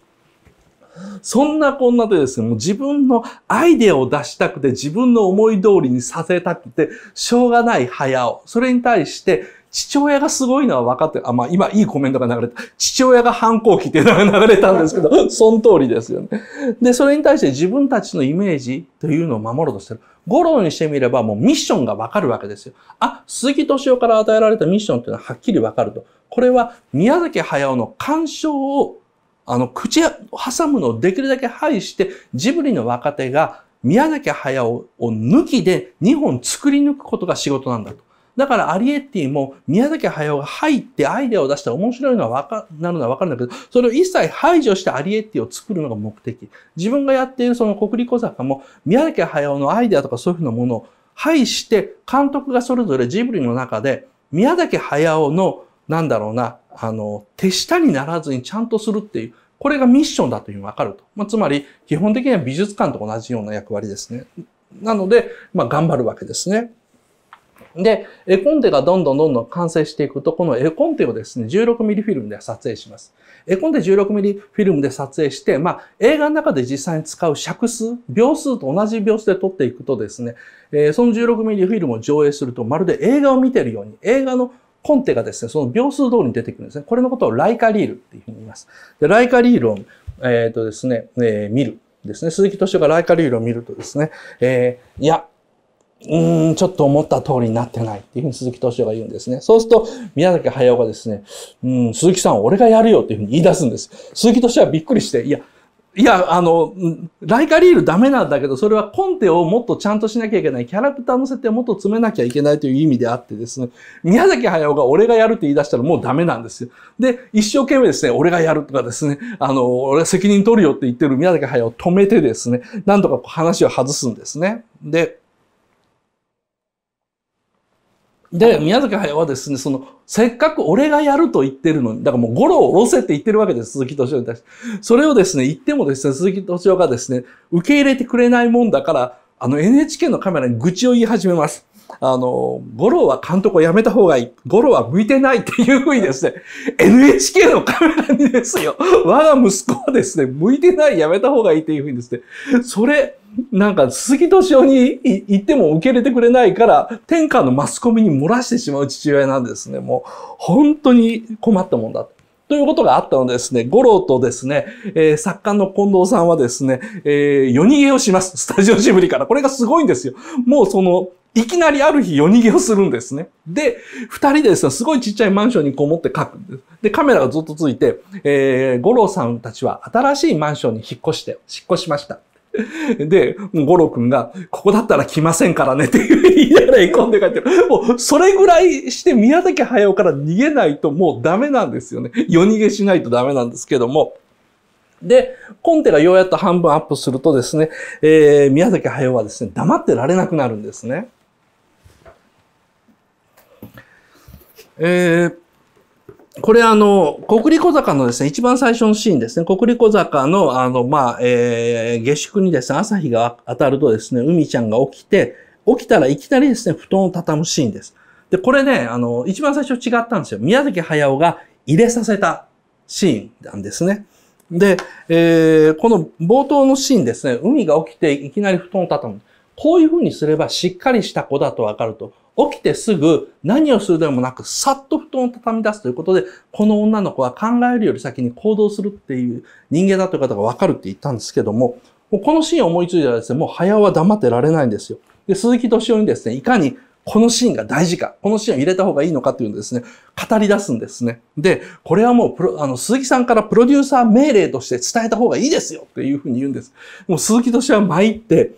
Speaker 1: そんなこんなでですね、もう自分のアイデアを出したくて、自分の思い通りにさせたくて、しょうがない早尾。それに対して、父親がすごいのは分かって、あ、まあ今いいコメントが流れた。父親が反抗期っていうのが流れたんですけど、その通りですよね。で、それに対して自分たちのイメージというのを守ろうとしてる。ゴロにしてみればもうミッションが分かるわけですよ。あ、鈴木敏夫から与えられたミッションっていうのははっきり分かると。これは宮崎駿の干渉をあの、口挟むのをできるだけ排して、ジブリの若手が宮崎駿を抜きで2本作り抜くことが仕事なんだと。だからアリエッティも宮崎駿が入ってアイデアを出したら面白いのはわか、なるのはわかるんだけど、それを一切排除してアリエッティを作るのが目的。自分がやっているその国立小坂も宮崎駿のアイデアとかそういうふうなものを排して、監督がそれぞれジブリの中で宮崎駿のなんだろうな、あの、手下にならずにちゃんとするっていう、これがミッションだというふうにわかると。まあ、つまり、基本的には美術館と同じような役割ですね。なので、まあ、頑張るわけですね。で、絵コンテがどんどんどんどん完成していくと、この絵コンテをですね、16ミリフィルムで撮影します。絵コンテ16ミリフィルムで撮影して、まあ、映画の中で実際に使う尺数、秒数と同じ秒数で撮っていくとですね、えその16ミリフィルムを上映すると、まるで映画を見てるように、映画のコンテがですね、その秒数通りに出てくるんですね。これのことをライカリールっていうふうに言います。でライカリールを、えっ、ー、とですね、えー、見る。ですね。鈴木敏夫がライカリールを見るとですね、えー、いや、うん、ちょっと思った通りになってないっていうふうに鈴木敏夫が言うんですね。そうすると、宮崎駿がですね、うん、鈴木さん、俺がやるよっていうふうに言い出すんです。鈴木敏夫はびっくりして、いや、いや、あの、ライカリールダメなんだけど、それはコンテをもっとちゃんとしなきゃいけない。キャラクターの設定をもっと詰めなきゃいけないという意味であってですね、宮崎駿が俺がやるって言い出したらもうダメなんですよ。で、一生懸命ですね、俺がやるとかですね、あの、俺責任取るよって言ってる宮崎駿を止めてですね、なんとか話を外すんですね。で、で、宮崎駿はですね、その、せっかく俺がやると言ってるのに、だからもうゴロを下ろせって言ってるわけです、鈴木敏夫に対して。それをですね、言ってもですね、鈴木敏夫がですね、受け入れてくれないもんだから、あの NHK のカメラに愚痴を言い始めます。あの、五郎は監督を辞めた方がいい。五郎は向いてないっていうふうにですね、NHK のカメラにですよ、我が息子はですね、向いてない、辞めた方がいいっていうふうにですね、それ、なんか、杉敏夫に言っても受け入れてくれないから、天下のマスコミに漏らしてしまう父親なんですね。もう、本当に困ったもんだ。ということがあったのですね、五郎とですね、えー、作家の近藤さんはですね、えー、夜逃げをします。スタジオジブリから。これがすごいんですよ。もうその、いきなりある日夜逃げをするんですね。で、二人ですね、すごいちっちゃいマンションにこもって書くんです。で、カメラがずっとついて、えー、五郎さんたちは新しいマンションに引っ越して、引っ越しました。で、五郎くんが、ここだったら来ませんからねって言いながらこんで書いてる。もう、それぐらいして宮崎駿から逃げないともうダメなんですよね。夜逃げしないとダメなんですけども。で、コンテがようやっと半分アップするとですね、えー、宮崎駿はですね、黙ってられなくなるんですね。えー、これあの、国立小坂のですね、一番最初のシーンですね。国立小坂の、あの、まあ、えー、下宿にですね、朝日が当たるとですね、海ちゃんが起きて、起きたらいきなりですね、布団を畳むシーンです。で、これね、あの、一番最初違ったんですよ。宮崎駿が入れさせたシーンなんですね。で、えー、この冒頭のシーンですね、海が起きていきなり布団を畳む。こういうふうにすればしっかりした子だとわかると。起きてすぐ何をするでもなく、さっと布団を畳み出すということで、この女の子は考えるより先に行動するっていう人間だという方がわかるって言ったんですけども、もうこのシーンを思いついたらですね、もう早尾は黙ってられないんですよ。で、鈴木敏夫にですね、いかにこのシーンが大事か、このシーンを入れた方がいいのかっていうのですね、語り出すんですね。で、これはもうプロ、あの、鈴木さんからプロデューサー命令として伝えた方がいいですよっていうふうに言うんです。もう鈴木敏夫は参って、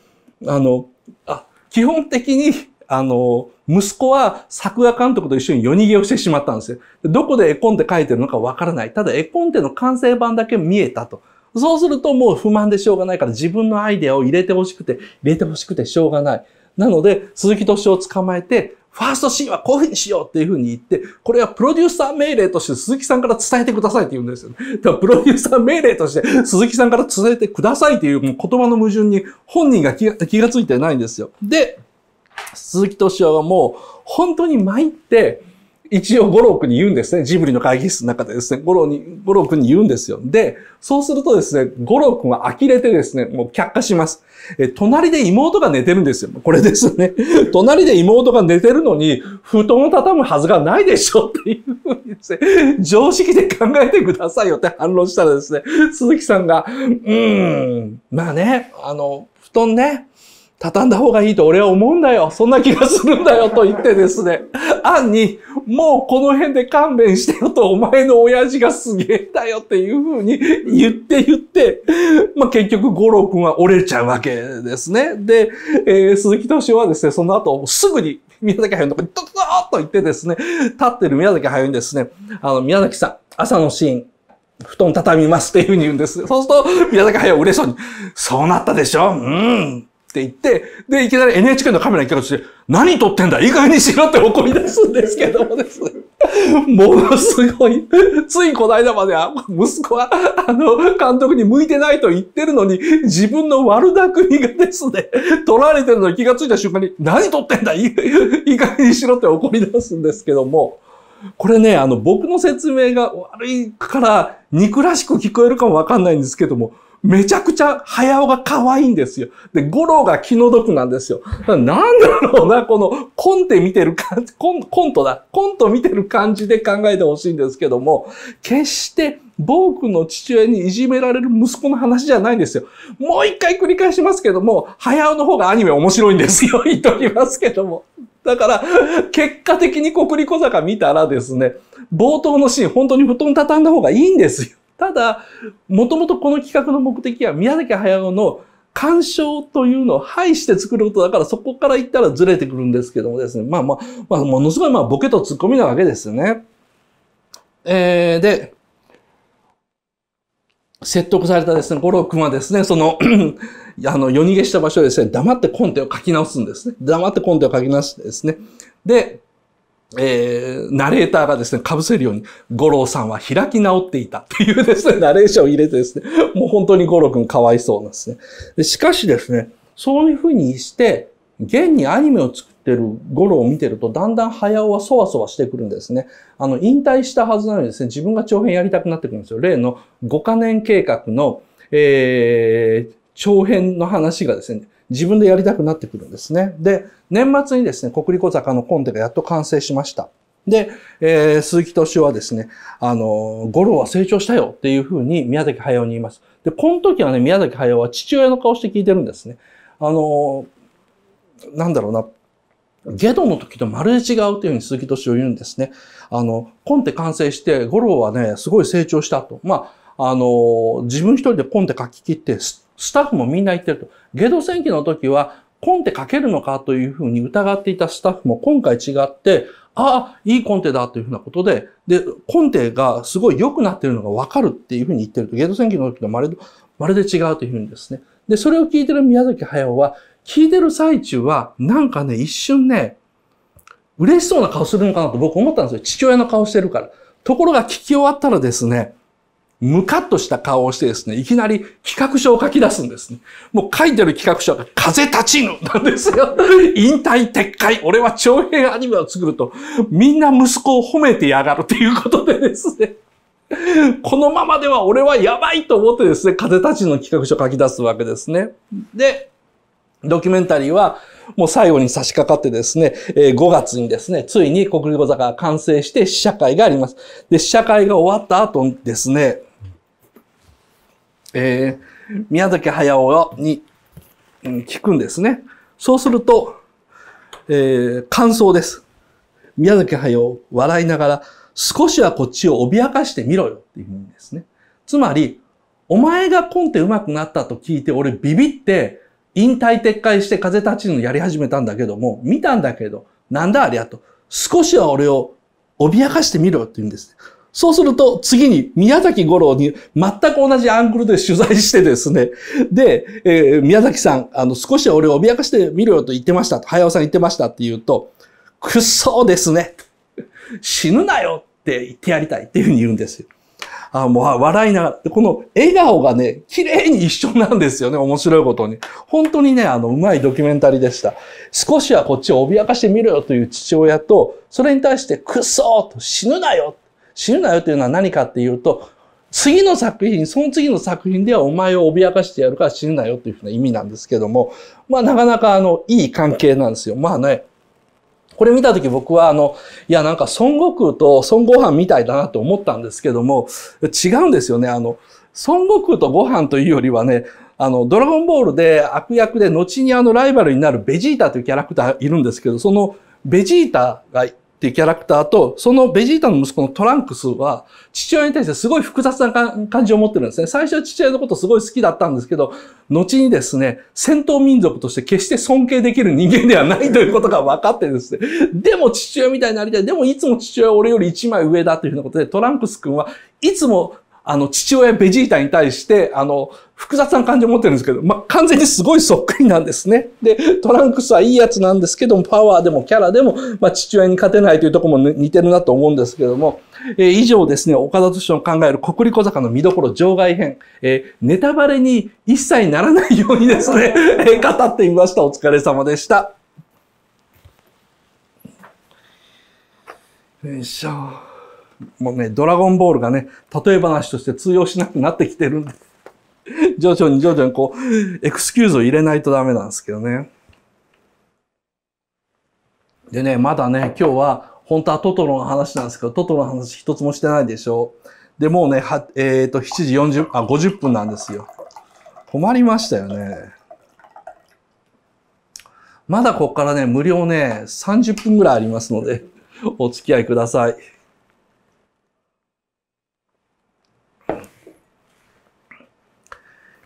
Speaker 1: あの、あ、基本的にあの、息子は作画監督と一緒に夜逃げをしてしまったんですよ。どこで絵コンテ書いてるのかわからない。ただ絵コンテの完成版だけ見えたと。そうするともう不満でしょうがないから自分のアイデアを入れてほしくて、入れてほしくてしょうがない。なので、鈴木敏夫を捕まえて、ファーストシーンはこういうふうにしようっていうふうに言って、これはプロデューサー命令として鈴木さんから伝えてくださいって言うんですよ、ね。だからプロデューサー命令として鈴木さんから伝えてくださいっていうもう言葉の矛盾に本人が気が気がついてないんですよ。で、鈴木敏夫はもう本当に参って、一応五郎君に言うんですね。ジブリの会議室の中でですね、五郎に、五郎君に言うんですよ。で、そうするとですね、五郎君は呆れてですね、もう却下します。え、隣で妹が寝てるんですよ。これですね。隣で妹が寝てるのに、布団を畳むはずがないでしょっていうふうにですね、常識で考えてくださいよって反論したらですね、鈴木さんが、うーん、まあね、あの、布団ね、畳んだ方がいいと俺は思うんだよ。そんな気がするんだよと言ってですね。暗に、もうこの辺で勘弁してよと、お前の親父がすげえだよっていうふうに言って言って、まあ、結局五郎くんは折れちゃうわけですね。で、えー、鈴木敏夫はですね、その後すぐに宮崎駿のとこにドドドーッと行ってですね、立ってる宮崎駿にですね、あの、宮崎さん、朝のシーン、布団畳みますっていうふうに言うんです。そうすると、宮崎駿嬉しそうに、そうなったでしょうん。って言って、で、いきなり NHK のカメラに行けとして、何撮ってんだ意外にしろって怒り出すんですけどもです ものすごい。ついこの間までは、息子は、あの、監督に向いてないと言ってるのに、自分の悪だくみがですね、撮られてるのに気がついた瞬間に、何撮ってんだ意外にしろって怒り出すんですけども、これね、あの、僕の説明が悪いから、憎らしく聞こえるかもわかんないんですけども、めちゃくちゃ早尾が可愛いんですよ。で、五郎が気の毒なんですよ。なんだろうな、このコンテ見てる感じ、コンコントだ。コント見てる感じで考えてほしいんですけども、決して暴君の父親にいじめられる息子の話じゃないんですよ。もう一回繰り返しますけども、早尾の方がアニメ面白いんですよ。言っときますけども。だから、結果的に国立小坂見たらですね、冒頭のシーン、本当に布団畳んだ方がいいんですよ。ただ、もともとこの企画の目的は宮崎駿の干渉というのを排して作ることだから、そこから言ったらずれてくるんですけどもですね。まあまあ、まあ、ものすごいまあボケとツッコミなわけですよね。えー、で、説得されたですね、五郎君はですね、その あの、夜逃げした場所でですね、黙ってコンテを書き直すんですね。黙ってコンテを書き直してですね。で、えー、ナレーターがですね、被せるように、五郎さんは開き直っていたっていうですね、ナレーションを入れてですね、もう本当に五郎くんかわいそうなんですね。でしかしですね、そういうふうにして、現にアニメを作ってる五郎を見てると、だんだん早尾はそわそわしてくるんですね。あの、引退したはずなのにですね、自分が長編やりたくなってくるんですよ。例の5カ年計画の、えー、長編の話がですね、自分でやりたくなってくるんですね。で、年末にですね、国立小坂のコンテがやっと完成しました。で、えー、鈴木敏夫はですね、あの、五郎は成長したよっていうふうに宮崎駿に言います。で、この時はね、宮崎駿は父親の顔して聞いてるんですね。あの、なんだろうな、ゲドの時とまるで違うというふうに鈴木敏夫言うんですね。あの、コンテ完成して、五郎はね、すごい成長したと。まあ、あの、自分一人でコンテ書き切って、スタッフもみんな言ってると。ゲド戦記の時は、コンテ書けるのかというふうに疑っていたスタッフも今回違って、ああ、いいコンテだというふうなことで、で、コンテがすごい良くなってるのがわかるっていうふうに言ってると、ゲート選挙の時とまるで、まるで違うというふうにですね。で、それを聞いてる宮崎駿は、聞いてる最中は、なんかね、一瞬ね、嬉しそうな顔するのかなと僕思ったんですよ。父親の顔してるから。ところが聞き終わったらですね、ムカッとした顔をしてですね、いきなり企画書を書き出すんですね。もう書いてる企画書が風立ちぬなんですよ。引退撤回、俺は長編アニメを作ると、みんな息子を褒めてやがるということでですね。このままでは俺はやばいと思ってですね、風立ちぬの企画書を書き出すわけですね。で、ドキュメンタリーはもう最後に差し掛かってですね、5月にですね、ついに国立小坂が完成して試写会があります。で、試写会が終わった後にですね、えー、宮崎駿に、うん、聞くんですね。そうすると、えー、感想です。宮崎駿、笑いながら、少しはこっちを脅かしてみろよっていうんですね。つまり、お前がコンテ上手くなったと聞いて、俺ビビって、引退撤回して風立ちぬのやり始めたんだけども、見たんだけど、なんだありゃと。少しは俺を脅かしてみろよって言うんです。そうすると次に宮崎五郎に全く同じアングルで取材してですね、で、えー、宮崎さん、あの、少しは俺を脅かしてみろよと言ってました早尾さん言ってましたって言うと、くっそーですね。死ぬなよって言ってやりたいっていうふうに言うんですよ。あもう笑いながら、この笑顔がね、綺麗に一緒なんですよね、面白いことに。本当にね、あの、うまいドキュメンタリーでした。少しはこっちを脅かしてみろよという父親と、それに対して、くっそーと死ぬなよ死ぬなよというのは何かっていうと、次の作品、その次の作品ではお前を脅かしてやるから死ぬなよというふうな意味なんですけども、まあなかなかあの、いい関係なんですよ。まあね、これ見たとき僕はあの、いやなんか孫悟空と孫悟飯みたいだなと思ったんですけども、違うんですよね。あの、孫悟空とご飯というよりはね、あの、ドラゴンボールで悪役で後にあのライバルになるベジータというキャラクターいるんですけど、そのベジータがっていうキャラクターと、そのベジータの息子のトランクスは、父親に対してすごい複雑な感じを持ってるんですね。最初は父親のことすごい好きだったんですけど、後にですね、戦闘民族として決して尊敬できる人間ではないということが分かってですね、でも父親みたいになりたい。でもいつも父親は俺より一枚上だというふうなことで、トランクス君はいつもあの、父親ベジータに対して、あの、複雑な感情を持ってるんですけど、まあ、完全にすごいそっくりなんですね。で、トランクスはいいやつなんですけども、パワーでもキャラでも、まあ、父親に勝てないというとこも、ね、似てるなと思うんですけども、えー、以上ですね、岡田敏夫の考える国立小坂の見どころ場外編、えー、ネタバレに一切ならないようにですね、え語ってみました。お疲れ様でした。よいしょ。もうね、ドラゴンボールがね、例え話として通用しなくなってきてるんで、徐々に徐々にこう、エクスキューズを入れないとダメなんですけどね。でね、まだね、今日は、本当はトトロの話なんですけど、トトロの話一つもしてないでしょう。で、もうね、は、えっ、ー、と、7時40、あ、50分なんですよ。困りましたよね。まだここからね、無料ね、30分ぐらいありますので、お付き合いください。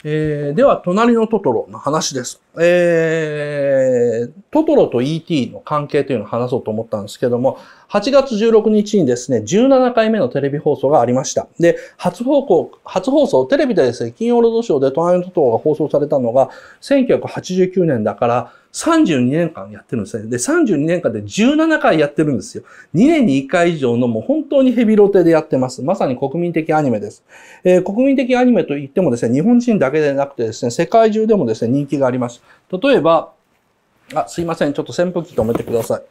Speaker 1: えー、では、隣のトトロの話です。えー、トトロと ET の関係というのを話そうと思ったんですけども、8月16日にですね、17回目のテレビ放送がありました。で、初放送、初放送、テレビでですね、金曜ロードショーでトライアント等が放送されたのが、1989年だから、32年間やってるんですね。で、32年間で17回やってるんですよ。2年に1回以上のもう本当にヘビロテでやってます。まさに国民的アニメです。えー、国民的アニメといってもですね、日本人だけでなくてですね、世界中でもですね、人気があります。例えば、あ、すいません。ちょっと扇風機止めてください。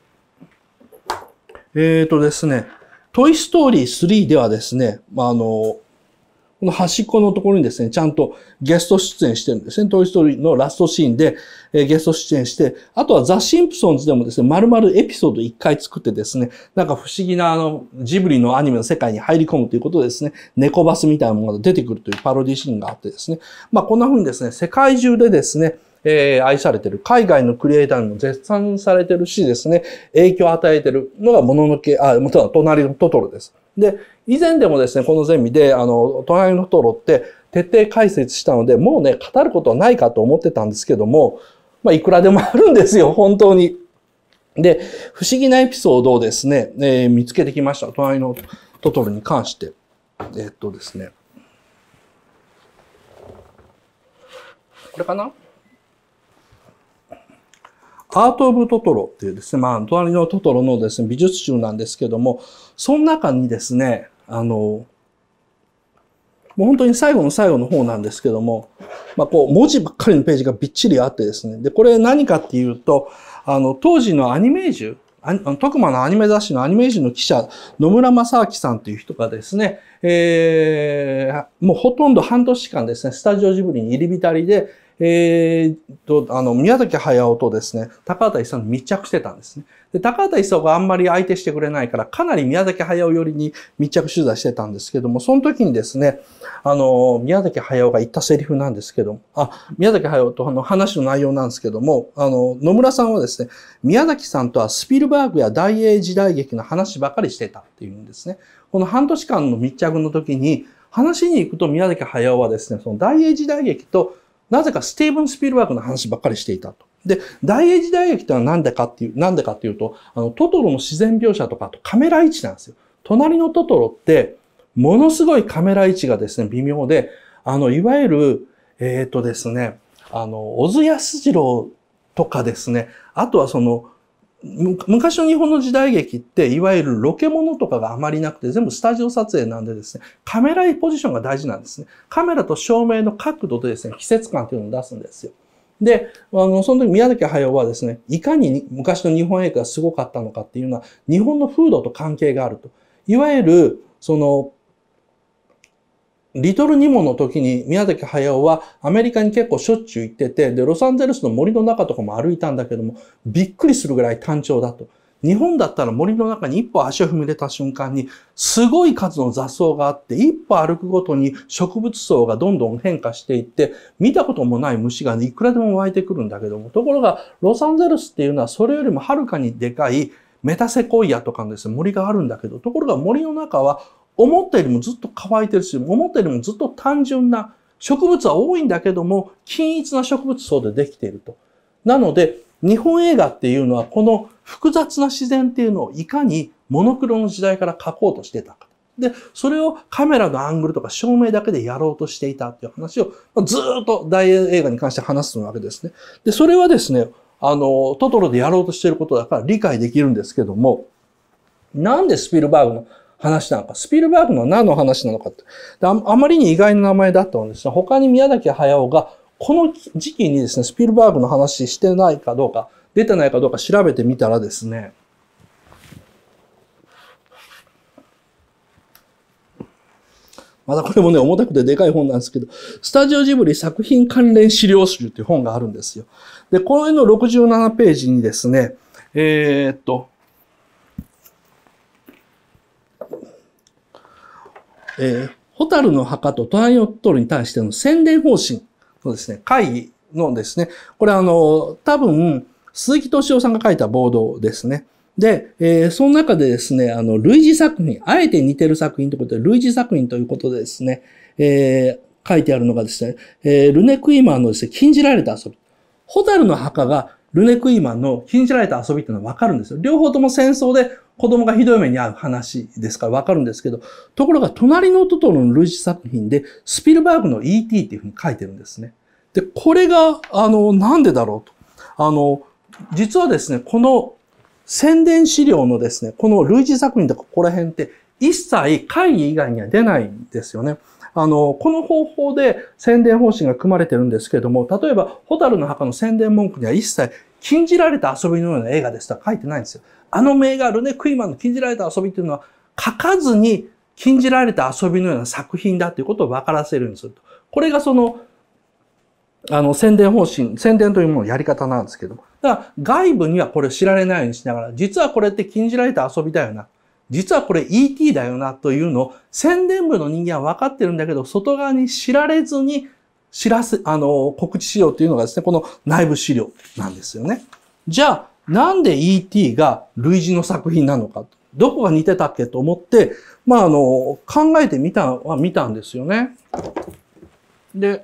Speaker 1: えっ、ー、とですね、トイストーリー3ではですね、まあ、あの、この端っこのところにですね、ちゃんとゲスト出演してるんですね。トイストーリーのラストシーンで、えー、ゲスト出演して、あとはザ・シンプソンズでもですね、丸々エピソード1回作ってですね、なんか不思議なあの、ジブリのアニメの世界に入り込むということでですね、猫バスみたいなものが出てくるというパロディシーンがあってですね、まあ、こんな風にですね、世界中でですね、えー、愛されてる、海外のクリエイターにも絶賛されてるしですね、影響を与えてるのがもののけ、あ、もちろん隣のトトロです。で、以前でもですね、このゼミで、あの、隣のトトロって徹底解説したので、もうね、語ることはないかと思ってたんですけども、まあ、いくらでもあるんですよ、本当に。で、不思議なエピソードをですね、えー、見つけてきました。隣のトトロに関して。えー、っとですね。これかなアート・オブ・トトロっていうですね、まあ、隣のトトロのですね、美術集なんですけども、その中にですね、あの、もう本当に最後の最後の方なんですけども、まあ、こう、文字ばっかりのページがびっちりあってですね。で、これ何かっていうと、あの、当時のアニメージュ、徳間のアニメ雑誌のアニメージュの記者、野村正明さんという人がですね、えー、もうほとんど半年間ですね、スタジオジブリに入り浸りで、えー、と、あの、宮崎駿とですね、高畑勲に密着してたんですね。で、高畑勲があんまり相手してくれないから、かなり宮崎駿寄りに密着取材してたんですけども、その時にですね、あの、宮崎駿が言ったセリフなんですけども、あ、宮崎駿との話の内容なんですけども、あの、野村さんはですね、宮崎さんとはスピルバーグや大英時代劇の話ばかりしてたっていうんですね。この半年間の密着の時に、話に行くと宮崎駿はですね、その大英時代劇となぜかスティーブン・スピルバーグの話ばっかりしていたと。で、大英時代劇ってのは何でかっていう、なんでかっていうと、あの、トトロの自然描写とか、あとカメラ位置なんですよ。隣のトトロって、ものすごいカメラ位置がですね、微妙で、あの、いわゆる、えっ、ー、とですね、あの、小津安二郎とかですね、あとはその、昔の日本の時代劇って、いわゆるロケものとかがあまりなくて、全部スタジオ撮影なんでですね、カメラポジションが大事なんですね。カメラと照明の角度でですね、季節感というのを出すんですよ。で、あの、その時宮崎駿はですね、いかに昔の日本映画がすごかったのかっていうのは、日本の風土と関係があると。いわゆる、その、リトルニモの時に宮崎駿はアメリカに結構しょっちゅう行ってて、で、ロサンゼルスの森の中とかも歩いたんだけども、びっくりするぐらい単調だと。日本だったら森の中に一歩足を踏み入れた瞬間に、すごい数の雑草があって、一歩歩くごとに植物層がどんどん変化していって、見たこともない虫がいくらでも湧いてくるんだけども、ところが、ロサンゼルスっていうのはそれよりもはるかにでかいメタセコイアとかのですね、森があるんだけど、ところが森の中は思ったよりもずっと乾いてるし、思ったよりもずっと単純な植物は多いんだけども、均一な植物層でできていると。なので、日本映画っていうのはこの複雑な自然っていうのをいかにモノクロの時代から描こうとしてたか。で、それをカメラのアングルとか照明だけでやろうとしていたっていう話を、ずっと大映画に関して話すわけですね。で、それはですね、あの、トトロでやろうとしてることだから理解できるんですけども、なんでスピルバーグの話なのか、スピルバーグの何の話なのかってあ。あまりに意外な名前だったんですね、他に宮崎駿がこの時期にですね、スピルバーグの話してないかどうか、出てないかどうか調べてみたらですね、まだこれもね、重たくてでかい本なんですけど、スタジオジブリ作品関連資料集っていう本があるんですよ。で、この絵の67ページにですね、えー、っと、えー、ホタルの墓とトライオットルに対しての宣伝方針のですね、会議のですね、これあの、多分、鈴木敏夫さんが書いたボードですね。で、えー、その中でですね、あの、類似作品、あえて似てる作品ということで、類似作品ということでですね、えー、書いてあるのがですね、えー、ルネ・クイーマンのですね、禁じられた遊び。ホタルの墓がルネ・クイーマンの禁じられた遊びっていうのはわかるんですよ。両方とも戦争で子供がひどい目に遭う話ですからわかるんですけど、ところが隣のトトロの類似作品で、スピルバーグの E.T. っていうふうに書いてるんですね。で、これが、あの、なんでだろうと。あの、実はですね、この宣伝資料のですね、この類似作品とかここら辺って一切会議以外には出ないんですよね。あの、この方法で宣伝方針が組まれてるんですけども、例えば、ホタルの墓の宣伝文句には一切禁じられた遊びのような映画ですとは書いてないんですよ。あの名あるね、クイマンの禁じられた遊びっていうのは書かずに禁じられた遊びのような作品だということを分からせるようにすると。これがその、あの、宣伝方針、宣伝というもののやり方なんですけども。だから、外部にはこれを知られないようにしながら、実はこれって禁じられた遊びだよな。実はこれ ET だよなというのを宣伝部の人間は分かってるんだけど、外側に知られずに知らせ、あの、告知資料というのがですね、この内部資料なんですよね。じゃあ、なんで ET が類似の作品なのか、どこが似てたっけと思って、まあ、あの、考えてみたは見たんですよね。で、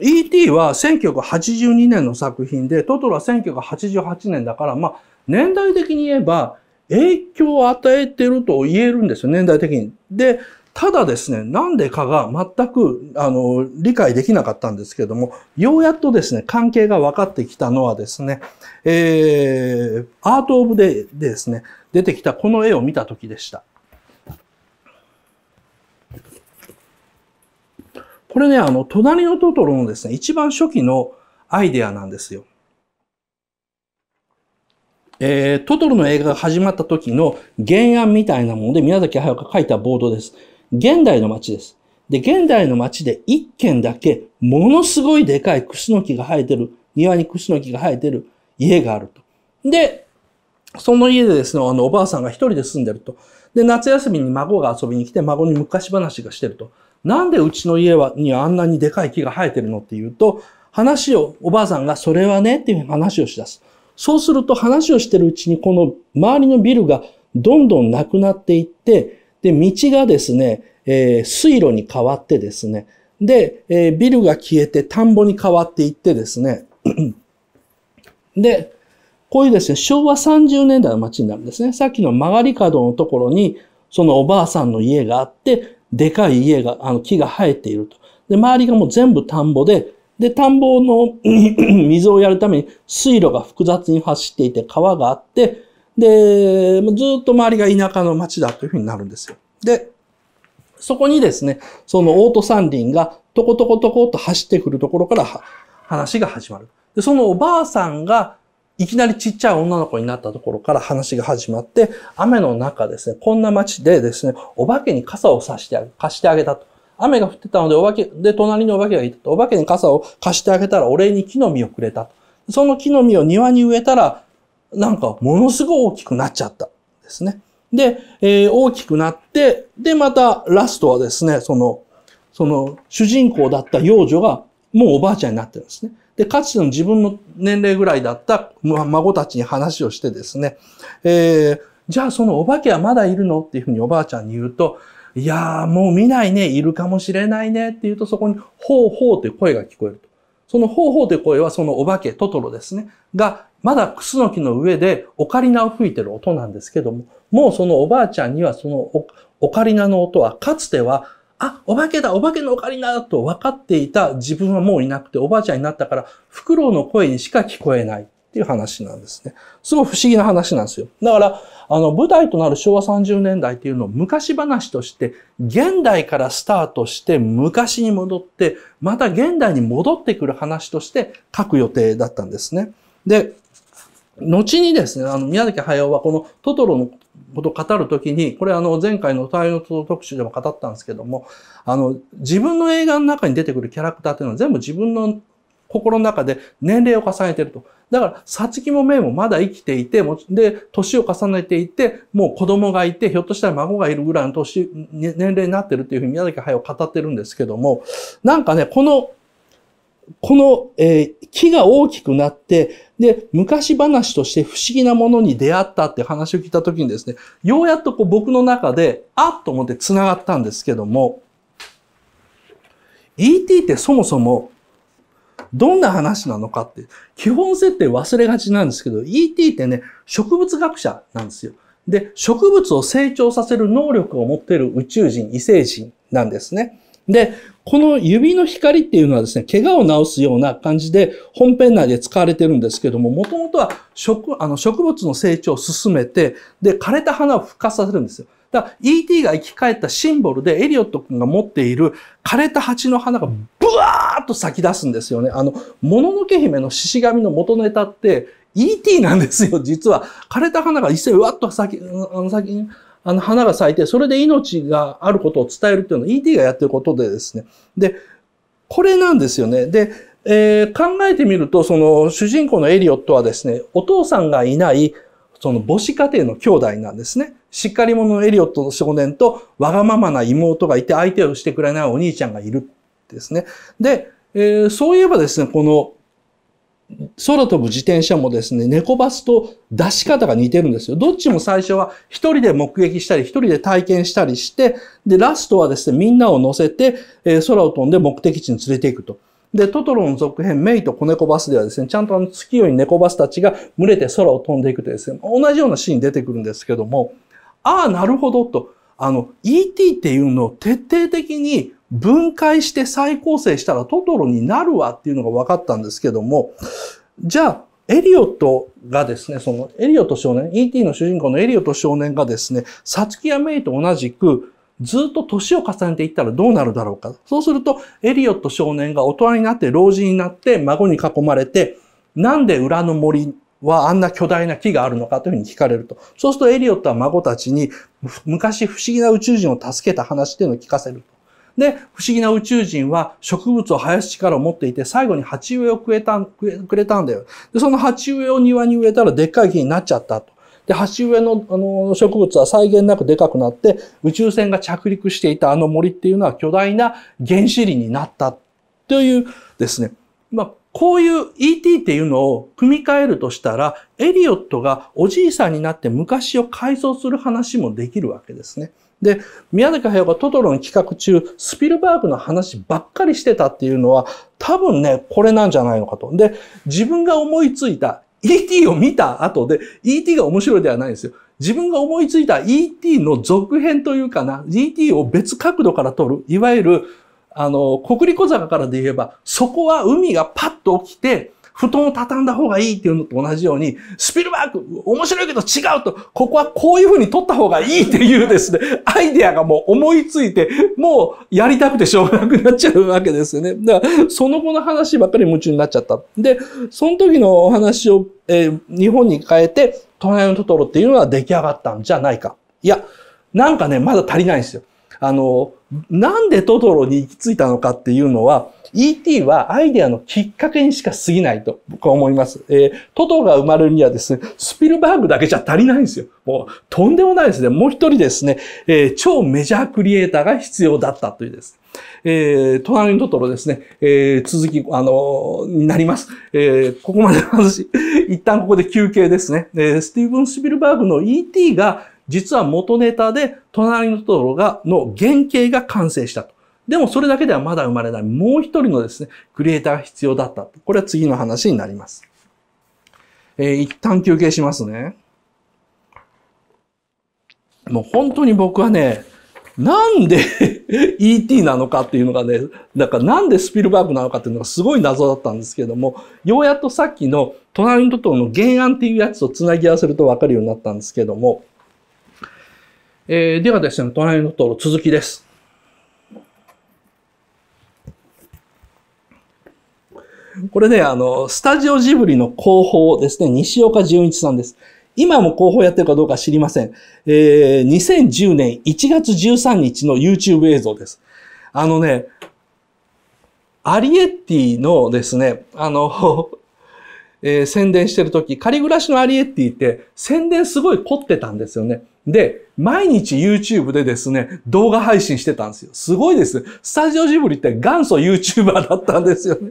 Speaker 1: E.T. は1982年の作品で、トトロは1988年だから、まあ、年代的に言えば、影響を与えてると言えるんですよ、年代的に。で、ただですね、なんでかが全く、あの、理解できなかったんですけども、ようやっとですね、関係が分かってきたのはですね、えー、アートオブデでですね、出てきたこの絵を見た時でした。これね、あの、隣のトトロのですね、一番初期のアイデアなんですよ。えー、トトロの映画が始まった時の原案みたいなもので、宮崎駿が書いたボードです。現代の街です。で、現代の街で一軒だけ、ものすごいでかいクスノキが生えてる、庭にクスノキが生えてる家があると。で、その家でですね、あの、おばあさんが一人で住んでると。で、夏休みに孫が遊びに来て、孫に昔話がしてると。なんでうちの家はにあんなにでかい木が生えてるのって言うと、話を、おばあさんがそれはねっていう話をしだす。そうすると話をしてるうちにこの周りのビルがどんどんなくなっていって、で、道がですね、えー、水路に変わってですね、で、えー、ビルが消えて田んぼに変わっていってですね、で、こういうですね、昭和30年代の街になるんですね。さっきの曲がり角のところに、そのおばあさんの家があって、でかい家が、あの木が生えていると。で、周りがもう全部田んぼで、で、田んぼの 水をやるために水路が複雑に走っていて川があって、で、ずっと周りが田舎の町だというふうになるんですよ。で、そこにですね、そのオート三輪がとことことこと走ってくるところから話が始まる。で、そのおばあさんがいきなりちっちゃい女の子になったところから話が始まって、雨の中ですね、こんな街でですね、お化けに傘を差してあげ、貸してあげたと。雨が降ってたので、お化け、で、隣にお化けがいたと。お化けに傘を貸してあげたら、お礼に木の実をくれたと。その木の実を庭に植えたら、なんか、ものすごい大きくなっちゃった。ですね。で、えー、大きくなって、で、また、ラストはですね、その、その、主人公だった幼女が、もうおばあちゃんになってるんですね。で、かつての自分の年齢ぐらいだった孫たちに話をしてですね、えー、じゃあそのお化けはまだいるのっていうふうにおばあちゃんに言うと、いやーもう見ないね、いるかもしれないねって言うとそこに、ほうほうって声が聞こえると。そのほうほうって声はそのお化け、トトロですね、がまだクスノキの上でオカリナを吹いてる音なんですけども、もうそのおばあちゃんにはそのオカリナの音はかつてはあ、お化けだ、お化けのオカリナだと分かっていた自分はもういなくておばあちゃんになったから、フクロウの声にしか聞こえないっていう話なんですね。すごい不思議な話なんですよ。だから、あの、舞台となる昭和30年代っていうのを昔話として、現代からスタートして昔に戻って、また現代に戻ってくる話として書く予定だったんですね。で、後にですね、あの、宮崎駿はこのトトロのことを語るときに、これあの前回の対応特集でも語ったんですけども、あの自分の映画の中に出てくるキャラクターっていうのは全部自分の心の中で年齢を重ねてると。だから、さつきもめいもまだ生きていて、で、年を重ねていて、もう子供がいて、ひょっとしたら孫がいるぐらいの年、年齢になってるっていうふうに宮崎駿語ってるんですけども、なんかね、このこの、えー、木が大きくなって、で、昔話として不思議なものに出会ったって話を聞いた時にですね、ようやっとこう僕の中で、あっと思って繋がったんですけども、ET ってそもそもどんな話なのかって、基本設定忘れがちなんですけど、ET ってね、植物学者なんですよ。で、植物を成長させる能力を持っている宇宙人、異星人なんですね。で、この指の光っていうのはですね、怪我を治すような感じで本編内で使われてるんですけども、もともとは植あの植物の成長を進めて、で、枯れた花を復活させるんですよ。だから ET が生き返ったシンボルでエリオット君が持っている枯れた鉢の花がブワーッと咲き出すんですよね。あの、もののけ姫の獅子神の元ネタって ET なんですよ、実は。枯れた花が一斉わっと咲き、あの先にあの花が咲いて、それで命があることを伝えるっていうのは ET がやってることでですね。で、これなんですよね。で、えー、考えてみると、その主人公のエリオットはですね、お父さんがいない、その母子家庭の兄弟なんですね。しっかり者のエリオットの少年と、わがままな妹がいて、相手をしてくれないお兄ちゃんがいるですね。で、えー、そういえばですね、この空飛ぶ自転車もですね、猫バスと出し方が似てるんですよ。どっちも最初は一人で目撃したり、一人で体験したりして、で、ラストはですね、みんなを乗せて、え空を飛んで目的地に連れていくと。で、トトロの続編、メイと子猫バスではですね、ちゃんとあの月夜に猫バスたちが群れて空を飛んでいくとですね、同じようなシーン出てくるんですけども、ああ、なるほどと、あの、ET っていうのを徹底的に分解して再構成したらトトロになるわっていうのが分かったんですけども、じゃあ、エリオットがですね、そのエリオット少年、E.T. の主人公のエリオット少年がですね、サツキやメイと同じく、ずっと年を重ねていったらどうなるだろうか。そうすると、エリオット少年が大人になって、老人になって、孫に囲まれて、なんで裏の森はあんな巨大な木があるのかというふうに聞かれると。そうするとエリオットは孫たちに昔不思議な宇宙人を助けた話っていうのを聞かせると。で、不思議な宇宙人は植物を生やす力を持っていて、最後に鉢植えをくれたくれたんだよ。で、その鉢植えを庭に植えたらでっかい木になっちゃったと。で、鉢植えのあの植物は際限なくでかくなって、宇宙船が着陸していたあの森っていうのは巨大な原子林になったというですね。まあ、こういう ET っていうのを組み替えるとしたら、エリオットがおじいさんになって昔を改装する話もできるわけですね。で、宮崎駿がトトロの企画中、スピルバーグの話ばっかりしてたっていうのは、多分ね、これなんじゃないのかと。で、自分が思いついた E.T. を見た後で、E.T. が面白いではないんですよ。自分が思いついた E.T. の続編というかな、E.T. を別角度から撮る、いわゆる、あの、国立小坂からで言えば、そこは海がパッと起きて、布団を畳んだ方がいいっていうのと同じように、スピルバーグ、面白いけど違うと、ここはこういう風に撮った方がいいっていうですね、アイデアがもう思いついて、もうやりたくてしょうがなくなっちゃうわけですよね。だから、その後の話ばっかり夢中になっちゃった。で、その時のお話を、えー、日本に変えて、隣のトトロっていうのは出来上がったんじゃないか。いや、なんかね、まだ足りないんですよ。あの、なんでトトロに行き着いたのかっていうのは、E.T. はアイデアのきっかけにしか過ぎないと僕は思います。えー、トトロが生まれるにはですね、スピルバーグだけじゃ足りないんですよ。もう、とんでもないですね。もう一人ですね、えー、超メジャークリエイターが必要だったというです、えー、隣のトトロですね、えー、続き、あのになります。えー、ここまでの話、一旦ここで休憩ですね。えー、スティーブン・スピルバーグの E.T. が、実は元ネタで隣のトトロが、の原型が完成したと。でもそれだけではまだ生まれない。もう一人のですね、クリエイターが必要だった。これは次の話になります。えー、一旦休憩しますね。もう本当に僕はね、なんで ET なのかっていうのがね、なんかなんでスピルバーグなのかっていうのがすごい謎だったんですけども、ようやっとさっきの隣のトトロの原案っていうやつと繋ぎ合わせるとわかるようになったんですけども、えー、ではですね、隣のとの続きです。これね、あの、スタジオジブリの広報ですね、西岡純一さんです。今も広報やってるかどうか知りません。えー、2010年1月13日の YouTube 映像です。あのね、アリエッティのですね、あの、えー、宣伝してるとき、仮暮らしのアリエッティって宣伝すごい凝ってたんですよね。で、毎日 YouTube でですね、動画配信してたんですよ。すごいです。スタジオジブリって元祖 YouTuber だったんですよね。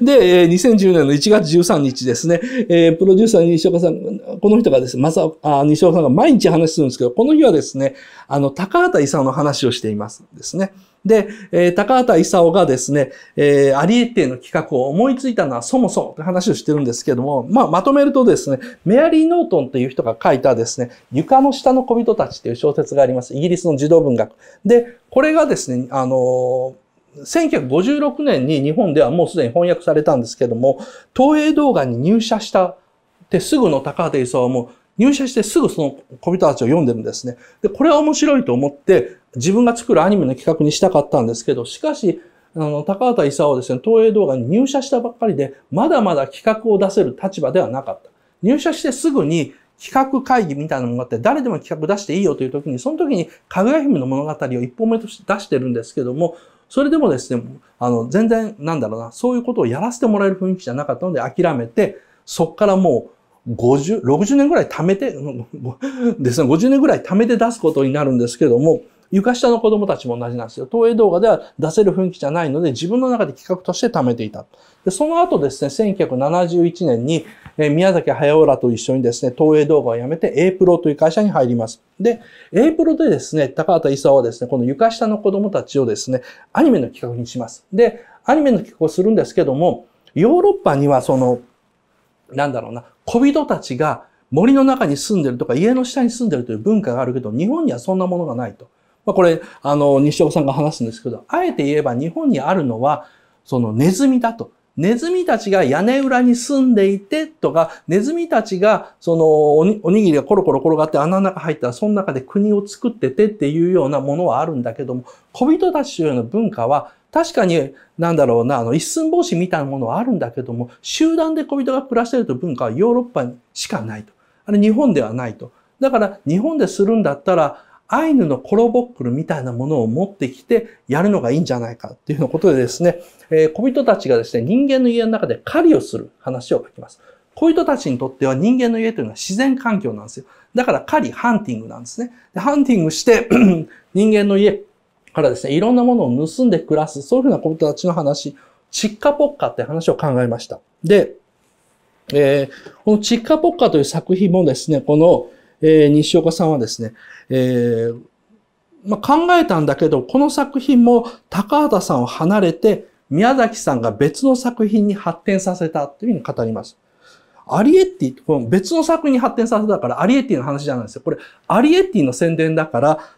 Speaker 1: で、2010年の1月13日ですね、えプロデューサー西岡さん、この人がですね、まさ、あ西岡さんが毎日話するんですけど、この日はですね、あの、高畑勲の話をしていますですね。で、えー、高畑勲がですね、えー、アリエッテの企画を思いついたのはそもそもって話をしてるんですけども、まあ、まとめるとですね、メアリー・ノートンという人が書いたですね、床の下の小人たちという小説があります。イギリスの児童文学。で、これがですね、あのー1956年に日本ではもうすでに翻訳されたんですけども、東映動画に入社したってすぐの高畑勲はもう入社してすぐその小人たちを読んでるんですね。で、これは面白いと思って、自分が作るアニメの企画にしたかったんですけど、しかし、あの、高畑勲はですね、東映動画に入社したばっかりで、まだまだ企画を出せる立場ではなかった。入社してすぐに企画会議みたいなものがあって、誰でも企画出していいよという時に、その時に、かぐや姫の物語を一本目として出してるんですけども、それでもですね、あの、全然、なんだろうな、そういうことをやらせてもらえる雰囲気じゃなかったので、諦めて、そっからもう、50、60年ぐらい貯めて、ですね、50年ぐらい貯めて出すことになるんですけども、床下の子供たちも同じなんですよ。投影動画では出せる雰囲気じゃないので、自分の中で企画として貯めていた。で、その後ですね、1971年に、えー、宮崎駿らと一緒にですね、投影動画を辞めて A プロという会社に入ります。で、A プロでですね、高畑勲はですね、この床下の子供たちをですね、アニメの企画にします。で、アニメの企画をするんですけども、ヨーロッパにはその、なんだろうな、小人たちが森の中に住んでるとか家の下に住んでるという文化があるけど、日本にはそんなものがないと。まあ、これ、あの、西岡さんが話すんですけど、あえて言えば日本にあるのは、そのネズミだと。ネズミたちが屋根裏に住んでいてとか、ネズミたちがそのおにぎりがコロコロ転がって穴の中入ったらその中で国を作っててっていうようなものはあるんだけども、小人たちというような文化は確かに、なんだろうな、あの、一寸法師みたいなものはあるんだけども、集団で小人が暮らしていると文化はヨーロッパにしかないと。あれ、日本ではないと。だから、日本でするんだったら、アイヌのコロボックルみたいなものを持ってきてやるのがいいんじゃないかっていうようなことでですね、えー、小人たちがですね、人間の家の中で狩りをする話を書きます。小人たちにとっては人間の家というのは自然環境なんですよ。だから狩り、ハンティングなんですね。でハンティングして 人間の家からですね、いろんなものを盗んで暮らす、そういうふうな子供たちの話、チッカポッカって話を考えました。で、えー、このチッカポッカという作品もですね、この、えー、西岡さんはですね、えー、まあ、考えたんだけど、この作品も高畑さんを離れて、宮崎さんが別の作品に発展させたというふうに語ります。アリエッティ、この別の作品に発展させたから、アリエッティの話じゃないですよ。これ、アリエッティの宣伝だから、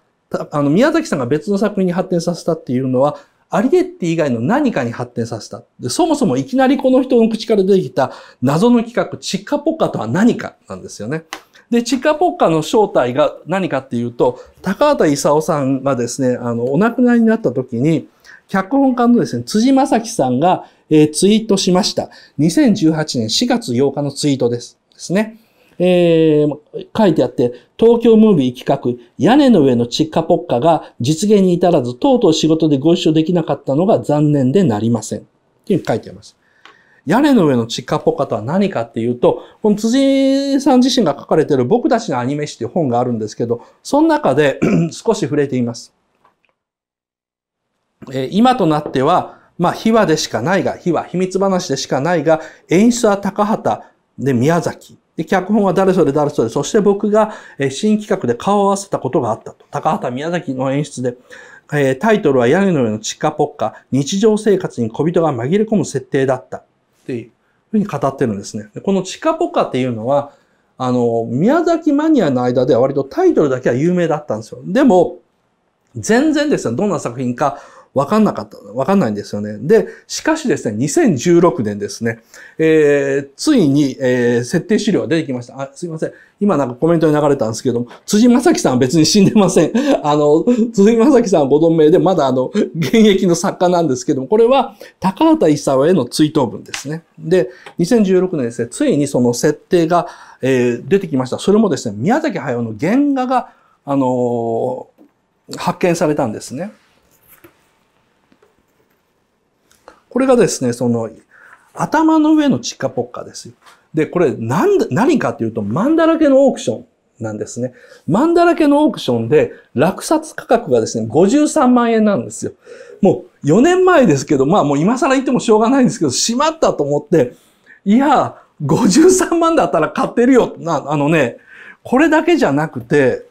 Speaker 1: あの、宮崎さんが別の作品に発展させたっていうのは、アリエッティ以外の何かに発展させた。でそもそもいきなりこの人の口から出てきた謎の企画、チッカポッカとは何かなんですよね。で、チッカポッカの正体が何かっていうと、高畑勲さんがですね、あの、お亡くなりになった時に、脚本家のですね、辻正樹さんが、えー、ツイートしました。2018年4月8日のツイートです。ですね。えー、書いてあって、東京ムービー企画、屋根の上のチッカポッカが実現に至らず、とうとう仕事でご一緒できなかったのが残念でなりません。っていう書いてあります。屋根の上のチッカポッカとは何かっていうと、この辻さん自身が書かれている僕たちのアニメ誌っていう本があるんですけど、その中で 少し触れています。えー、今となっては、まあ、秘話でしかないが、秘話、秘密話でしかないが、演出は高畑で宮崎。で、脚本は誰それ誰それ。そして僕が、え新企画で顔を合わせたことがあったと。高畑宮崎の演出で、えタイトルは屋根の上のチカポッカ、日常生活に小人が紛れ込む設定だった。っていうふうに語ってるんですね。でこのチカポッカっていうのは、あの、宮崎マニアの間では割とタイトルだけは有名だったんですよ。でも、全然ですね、どんな作品かわかんなかった、わかんないんですよね。で、しかしですね、2016年ですね、えー、ついに、えー、設定資料が出てきました。あ、すいません。今なんかコメントに流れたんですけども、辻正樹さんは別に死んでません。あの、辻正樹さんはご存命で、まだあの、現役の作家なんですけども、これは高畑勲への追悼文ですね。で、2016年ですね、ついにその設定が、えー、出てきました。それもですね、宮崎駿の原画が、あのー、発見されたんですね。これがですね、その、頭の上のチカポッカですよ。で、これ何、何かっていうと、マンだらけのオークションなんですね。マンだらけのオークションで、落札価格がですね、53万円なんですよ。もう4年前ですけど、まあもう今更言ってもしょうがないんですけど、しまったと思って、いや、53万だったら買ってるよ。な、あのね、これだけじゃなくて、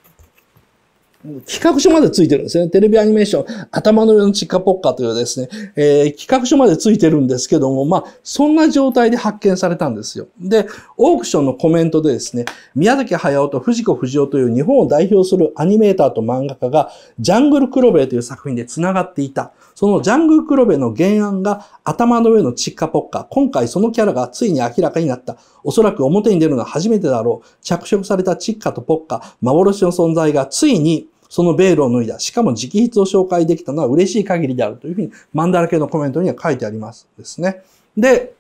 Speaker 1: 企画書までついてるんですね。テレビアニメーション、頭の上のチッカポッカというですね、えー、企画書までついてるんですけども、まあ、そんな状態で発見されたんですよ。で、オークションのコメントでですね、宮崎駿と藤子不二雄という日本を代表するアニメーターと漫画家が、ジャングル黒部という作品で繋がっていた。そのジャングル黒部の原案が頭の上のチッカポッカ。今回そのキャラがついに明らかになった。おそらく表に出るのは初めてだろう。着色されたチッカとポッカ、幻の存在がついにそのベールを脱いだ。しかも直筆を紹介できたのは嬉しい限りであるというふうに、マンダラ系のコメントには書いてありますですね。で、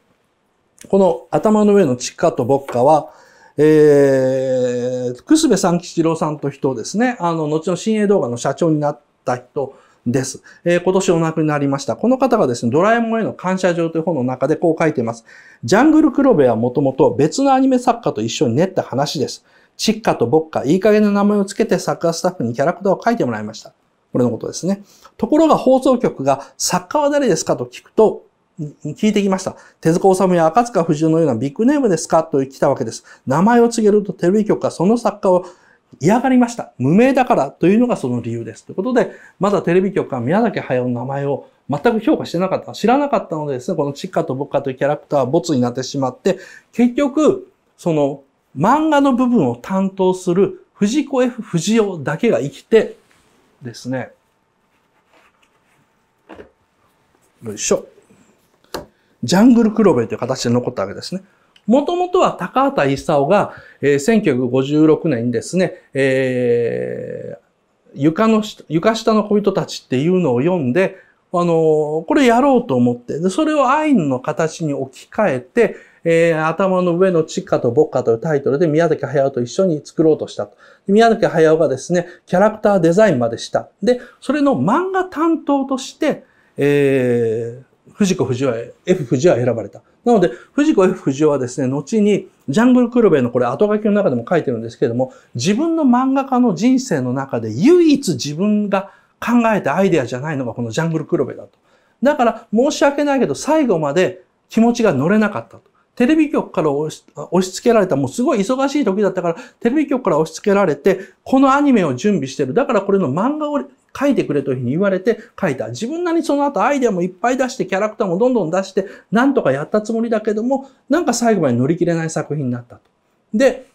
Speaker 1: この頭の上のチッカとボッカは、えー、楠部三吉郎さんと人ですね、あの、後の新鋭動画の社長になった人です。えー、今年お亡くなりました。この方がですね、ドラえもんへの感謝状という本の中でこう書いています。ジャングルクロベはもともと別のアニメ作家と一緒に練った話です。チッカとボッカ、いい加減な名前をつけて作家スタッフにキャラクターを書いてもらいました。これのことですね。ところが放送局が作家は誰ですかと聞くと、聞いてきました。手塚治虫や赤塚不二夫のようなビッグネームですかと来たわけです。名前を告げるとテレビ局がその作家を嫌がりました。無名だからというのがその理由です。ということで、まだテレビ局は宮崎駿の名前を全く評価してなかった。知らなかったのでですね、このチッカとボッカというキャラクターはボツになってしまって、結局、その漫画の部分を担当する藤子 F 不二雄だけが生きてですね、よいしょ。ジャングル黒部という形で残ったわけですね。もともとは高畑勲が、えー、1956年にですね、えー、床の下、床下の恋人たちっていうのを読んで、あのー、これやろうと思って、で、それをアイヌの形に置き換えて、えー、頭の上のッカとッカというタイトルで宮崎駿と一緒に作ろうとしたと。宮崎駿がですね、キャラクターデザインまでした。で、それの漫画担当として、えー、藤子不二雄、F 不二雄は選ばれた。なので、藤子 F 不二雄はですね、後に、ジャングルクルベのこれ後書きの中でも書いてるんですけれども、自分の漫画家の人生の中で唯一自分が考えたアイデアじゃないのがこのジャングルクルベだと。だから、申し訳ないけど、最後まで気持ちが乗れなかったと。テレビ局から押し付けられた、もうすごい忙しい時だったから、テレビ局から押し付けられて、このアニメを準備してる。だからこれの漫画を書いてくれというふうに言われて書いた。自分なりにその後アイデアもいっぱい出して、キャラクターもどんどん出して、なんとかやったつもりだけども、なんか最後まで乗り切れない作品になったと。で、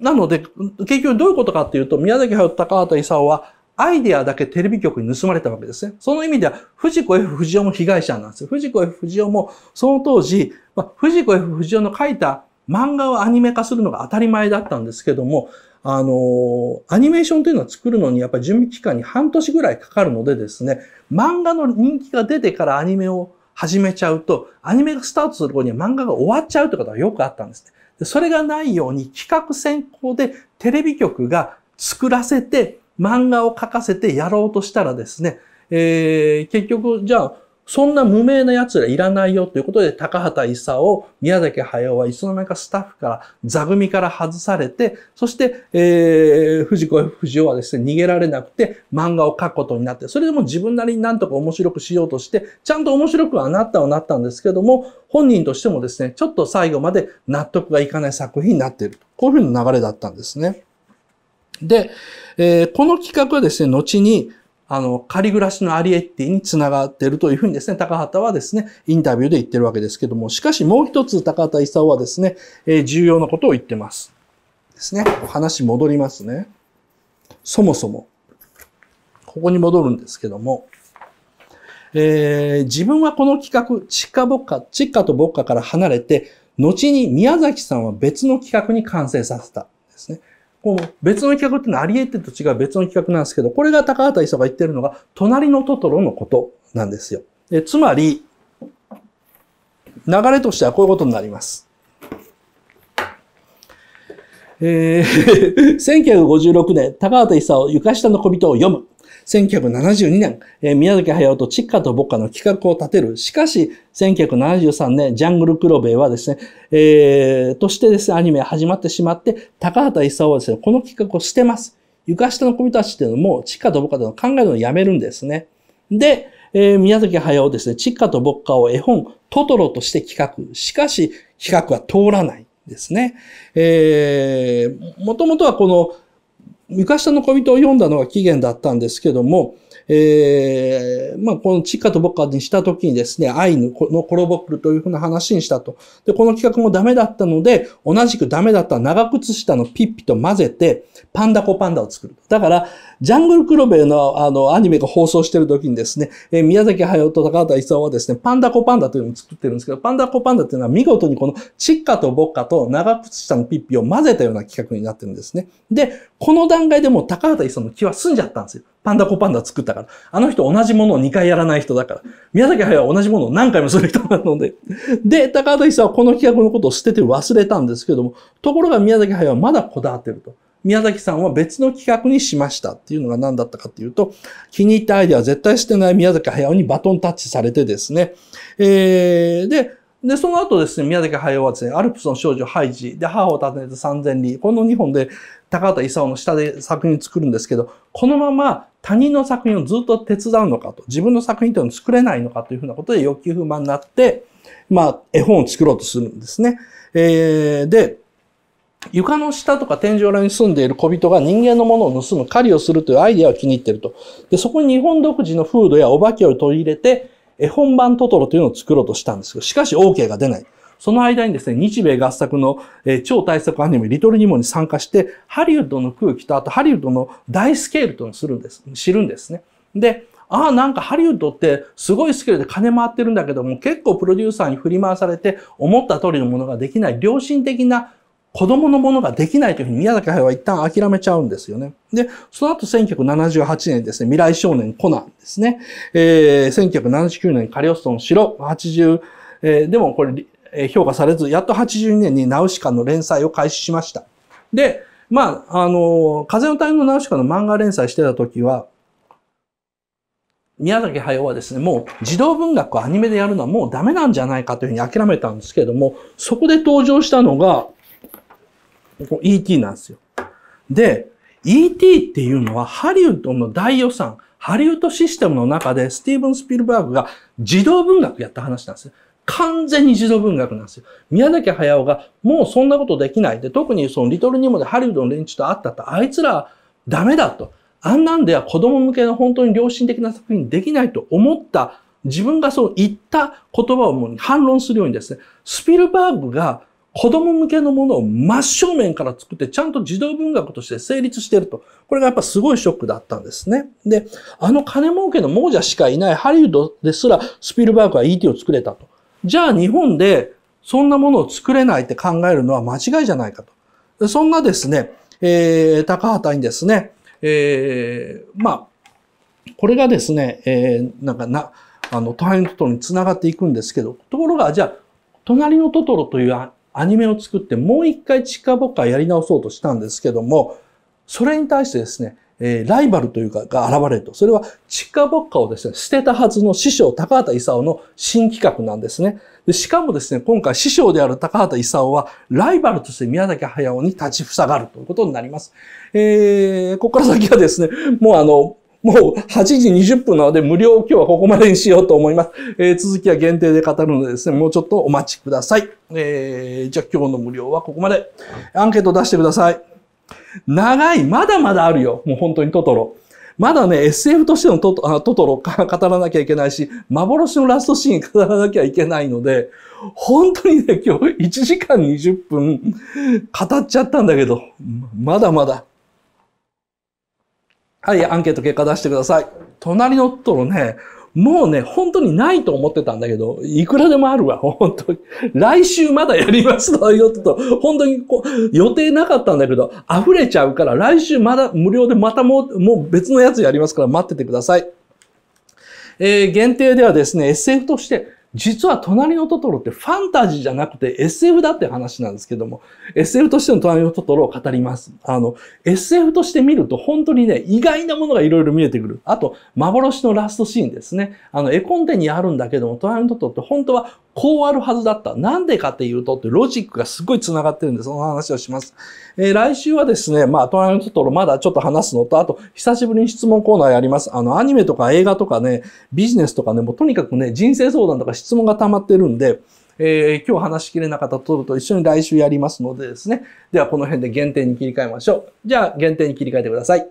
Speaker 1: なので、結局どういうことかっていうと、宮崎駿、高畑勲は、アイデアだけテレビ局に盗まれたわけですね。その意味では、藤子 F 不二雄も被害者なんですよ。藤子 F 不二雄も、その当時、まあ、藤子 F 不二雄の書いた漫画をアニメ化するのが当たり前だったんですけども、あの、アニメーションというのは作るのにやっぱり準備期間に半年ぐらいかかるのでですね、漫画の人気が出てからアニメを始めちゃうと、アニメがスタートする頃には漫画が終わっちゃうってことがよくあったんです、でそれがないように企画先行でテレビ局が作らせて漫画を描かせてやろうとしたらですね、えー、結局、じゃあ、そんな無名な奴らいらないよということで、高畑勲、宮崎駿はいつの間にかスタッフから、座組から外されて、そして、えー、藤子不二雄はですね、逃げられなくて漫画を描くことになって、それでも自分なりになんとか面白くしようとして、ちゃんと面白くはなったはなったんですけども、本人としてもですね、ちょっと最後まで納得がいかない作品になっている。こういうふうな流れだったんですね。で、えー、この企画はですね、後に、あの、仮暮らしのアリエッティにつながっているというふうにですね、高畑はですね、インタビューで言ってるわけですけども、しかしもう一つ高畑勲はですね、えー、重要なことを言ってます。ですね。話戻りますね。そもそも、ここに戻るんですけども、えー、自分はこの企画、チカボッカ、チとぼッから離れて、後に宮崎さんは別の企画に完成させた。ですね。こう別の企画ってのはアリエと違う別の企画なんですけど、これが高畑勲が言ってるのが、隣のトトロのことなんですよ。えつまり、流れとしてはこういうことになります。えー、1956 年、高畑勲、床下の小人を読む。1972年、宮崎駿とチッカとボッカの企画を立てる。しかし、1973年、ジャングルクロベはですね、えー、としてですね、アニメ始まってしまって、高畑勲はですね、この企画を捨てます。床下の子たちっていうのも、チッカとボッカとの考えるのをやめるんですね。で、えー、宮崎駿ですね、チッカとボッカを絵本、トトロとして企画。しかし、企画は通らないですね。えー、もともとはこの、床下の小人を読んだのは起源だったんですけども、えー、まあ、このチッカとボッカにした時にですね、アイヌのコロボックルというふうな話にしたと。で、この企画もダメだったので、同じくダメだった長靴下のピッピと混ぜて、パンダコパンダを作る。だから、ジャングルクロベのあの、アニメが放送してる時にですね、えー、宮崎駿と高畑勲はですね、パンダコパンダというのを作ってるんですけど、パンダコパンダっていうのは見事にこのチッカとボッカと長靴下のピッピを混ぜたような企画になってるんですね。で、この段階でもう高畑勲の気は済んじゃったんですよ。パンダコパンダ作ったから。あの人同じものを2回やらない人だから。宮崎駿は同じものを何回もする人なので。で、高畑久はこの企画のことを捨てて忘れたんですけども、ところが宮崎駿はまだこだわってると。宮崎さんは別の企画にしましたっていうのが何だったかっていうと、気に入ったアイデアは絶対捨てない宮崎駿にバトンタッチされてですね。えー、で、で、その後ですね、宮崎駿はですね、アルプスの少女ハイジで母を訪ねて三千里、この2本で高畑勲の下で作品を作るんですけど、このまま他人の作品をずっと手伝うのかと、自分の作品というのを作れないのかというふうなことで欲求不満になって、まあ、絵本を作ろうとするんですね。えー、で、床の下とか天井裏に住んでいる小人が人間のものを盗む、狩りをするというアイデアを気に入っていると。で、そこに日本独自の風土やお化けを取り入れて、絵本版トトロというのを作ろうとしたんですけど、しかし OK が出ない。その間にですね、日米合作の、え超大作アニメ、リトルニモに参加して、ハリウッドの空気と、あとハリウッドの大スケールとするんです。知るんですね。で、ああ、なんかハリウッドってすごいスケールで金回ってるんだけども、結構プロデューサーに振り回されて、思った通りのものができない、良心的な子供のものができないというふうに宮崎駿は一旦諦めちゃうんですよね。で、その後1978年ですね、未来少年コナンですね。えー、1979年カリオストの城、80、えー、でもこれ、評価されず、やっと82年にナウシカの連載を開始しました。で、まあ、あの、風の谷のナウシカの漫画連載してた時は、宮崎駿はですね、もう児童文学をアニメでやるのはもうダメなんじゃないかというふうに諦めたんですけれども、そこで登場したのが、E.T. なんですよ。で、E.T. っていうのはハリウッドの大予算、ハリウッドシステムの中でスティーブン・スピルバーグが児童文学やった話なんですよ。完全に児童文学なんですよ。宮崎駿がもうそんなことできない。で、特にそのリトルニモでハリウッドの連中と会ったと、あいつらダメだと。あんなんでは子供向けの本当に良心的な作品できないと思った自分がそう言った言葉をもう反論するようにですね、スピルバーグが子供向けのものを真正面から作って、ちゃんと児童文学として成立してると。これがやっぱすごいショックだったんですね。で、あの金儲けの亡者しかいないハリウッドですら、スピルバーグは ET を作れたと。じゃあ日本でそんなものを作れないって考えるのは間違いじゃないかと。そんなですね、えー、高畑にですね、えー、まあ、これがですね、えー、なんかな、あの、トハイのトトロにつながっていくんですけど、ところが、じゃあ、隣のトトロというアニメを作って、もう一回チカボカやり直そうとしたんですけども、それに対してですね、えー、ライバルというか、が現れると。それは、地下牧歌をですね、捨てたはずの師匠高畑勲の新企画なんですね。でしかもですね、今回師匠である高畑勲は、ライバルとして宮崎駿に立ちふさがるということになります。えー、ここから先はですね、もうあの、もう8時20分なので無料今日はここまでにしようと思います。えー、続きは限定で語るのでですね、もうちょっとお待ちください。えー、じゃあ今日の無料はここまで。アンケート出してください。長い。まだまだあるよ。もう本当にトトロ。まだね、SF としてのトトトトロ語らなきゃいけないし、幻のラストシーン語らなきゃいけないので、本当にね、今日1時間20分語っちゃったんだけど、まだまだ。はい、アンケート結果出してください。隣のトトロね、もうね、本当にないと思ってたんだけど、いくらでもあるわ、本当に。来週まだやりますと言うと、本当にこう、予定なかったんだけど、溢れちゃうから、来週まだ無料でまたもう、もう別のやつやりますから待っててください。えー、限定ではですね、SF として、実は隣のトトロってファンタジーじゃなくて SF だって話なんですけども、SF としての隣のトトロを語ります。あの、SF として見ると本当にね、意外なものがいろいろ見えてくる。あと、幻のラストシーンですね。あの、絵コンテにあるんだけども、隣のトトロって本当はこうあるはずだった。なんでかっていうとってロジックがすごい繋がってるんで、その話をします。えー、来週はですね、まあ、隣のトトロまだちょっと話すのと、あと、久しぶりに質問コーナーやります。あの、アニメとか映画とかね、ビジネスとかね、もうとにかくね、人生相談とか質問が溜まってるんで、えー、今日話しきれなかったトトロと一緒に来週やりますのでですね。ではこの辺で限定に切り替えましょう。じゃあ限定に切り替えてください。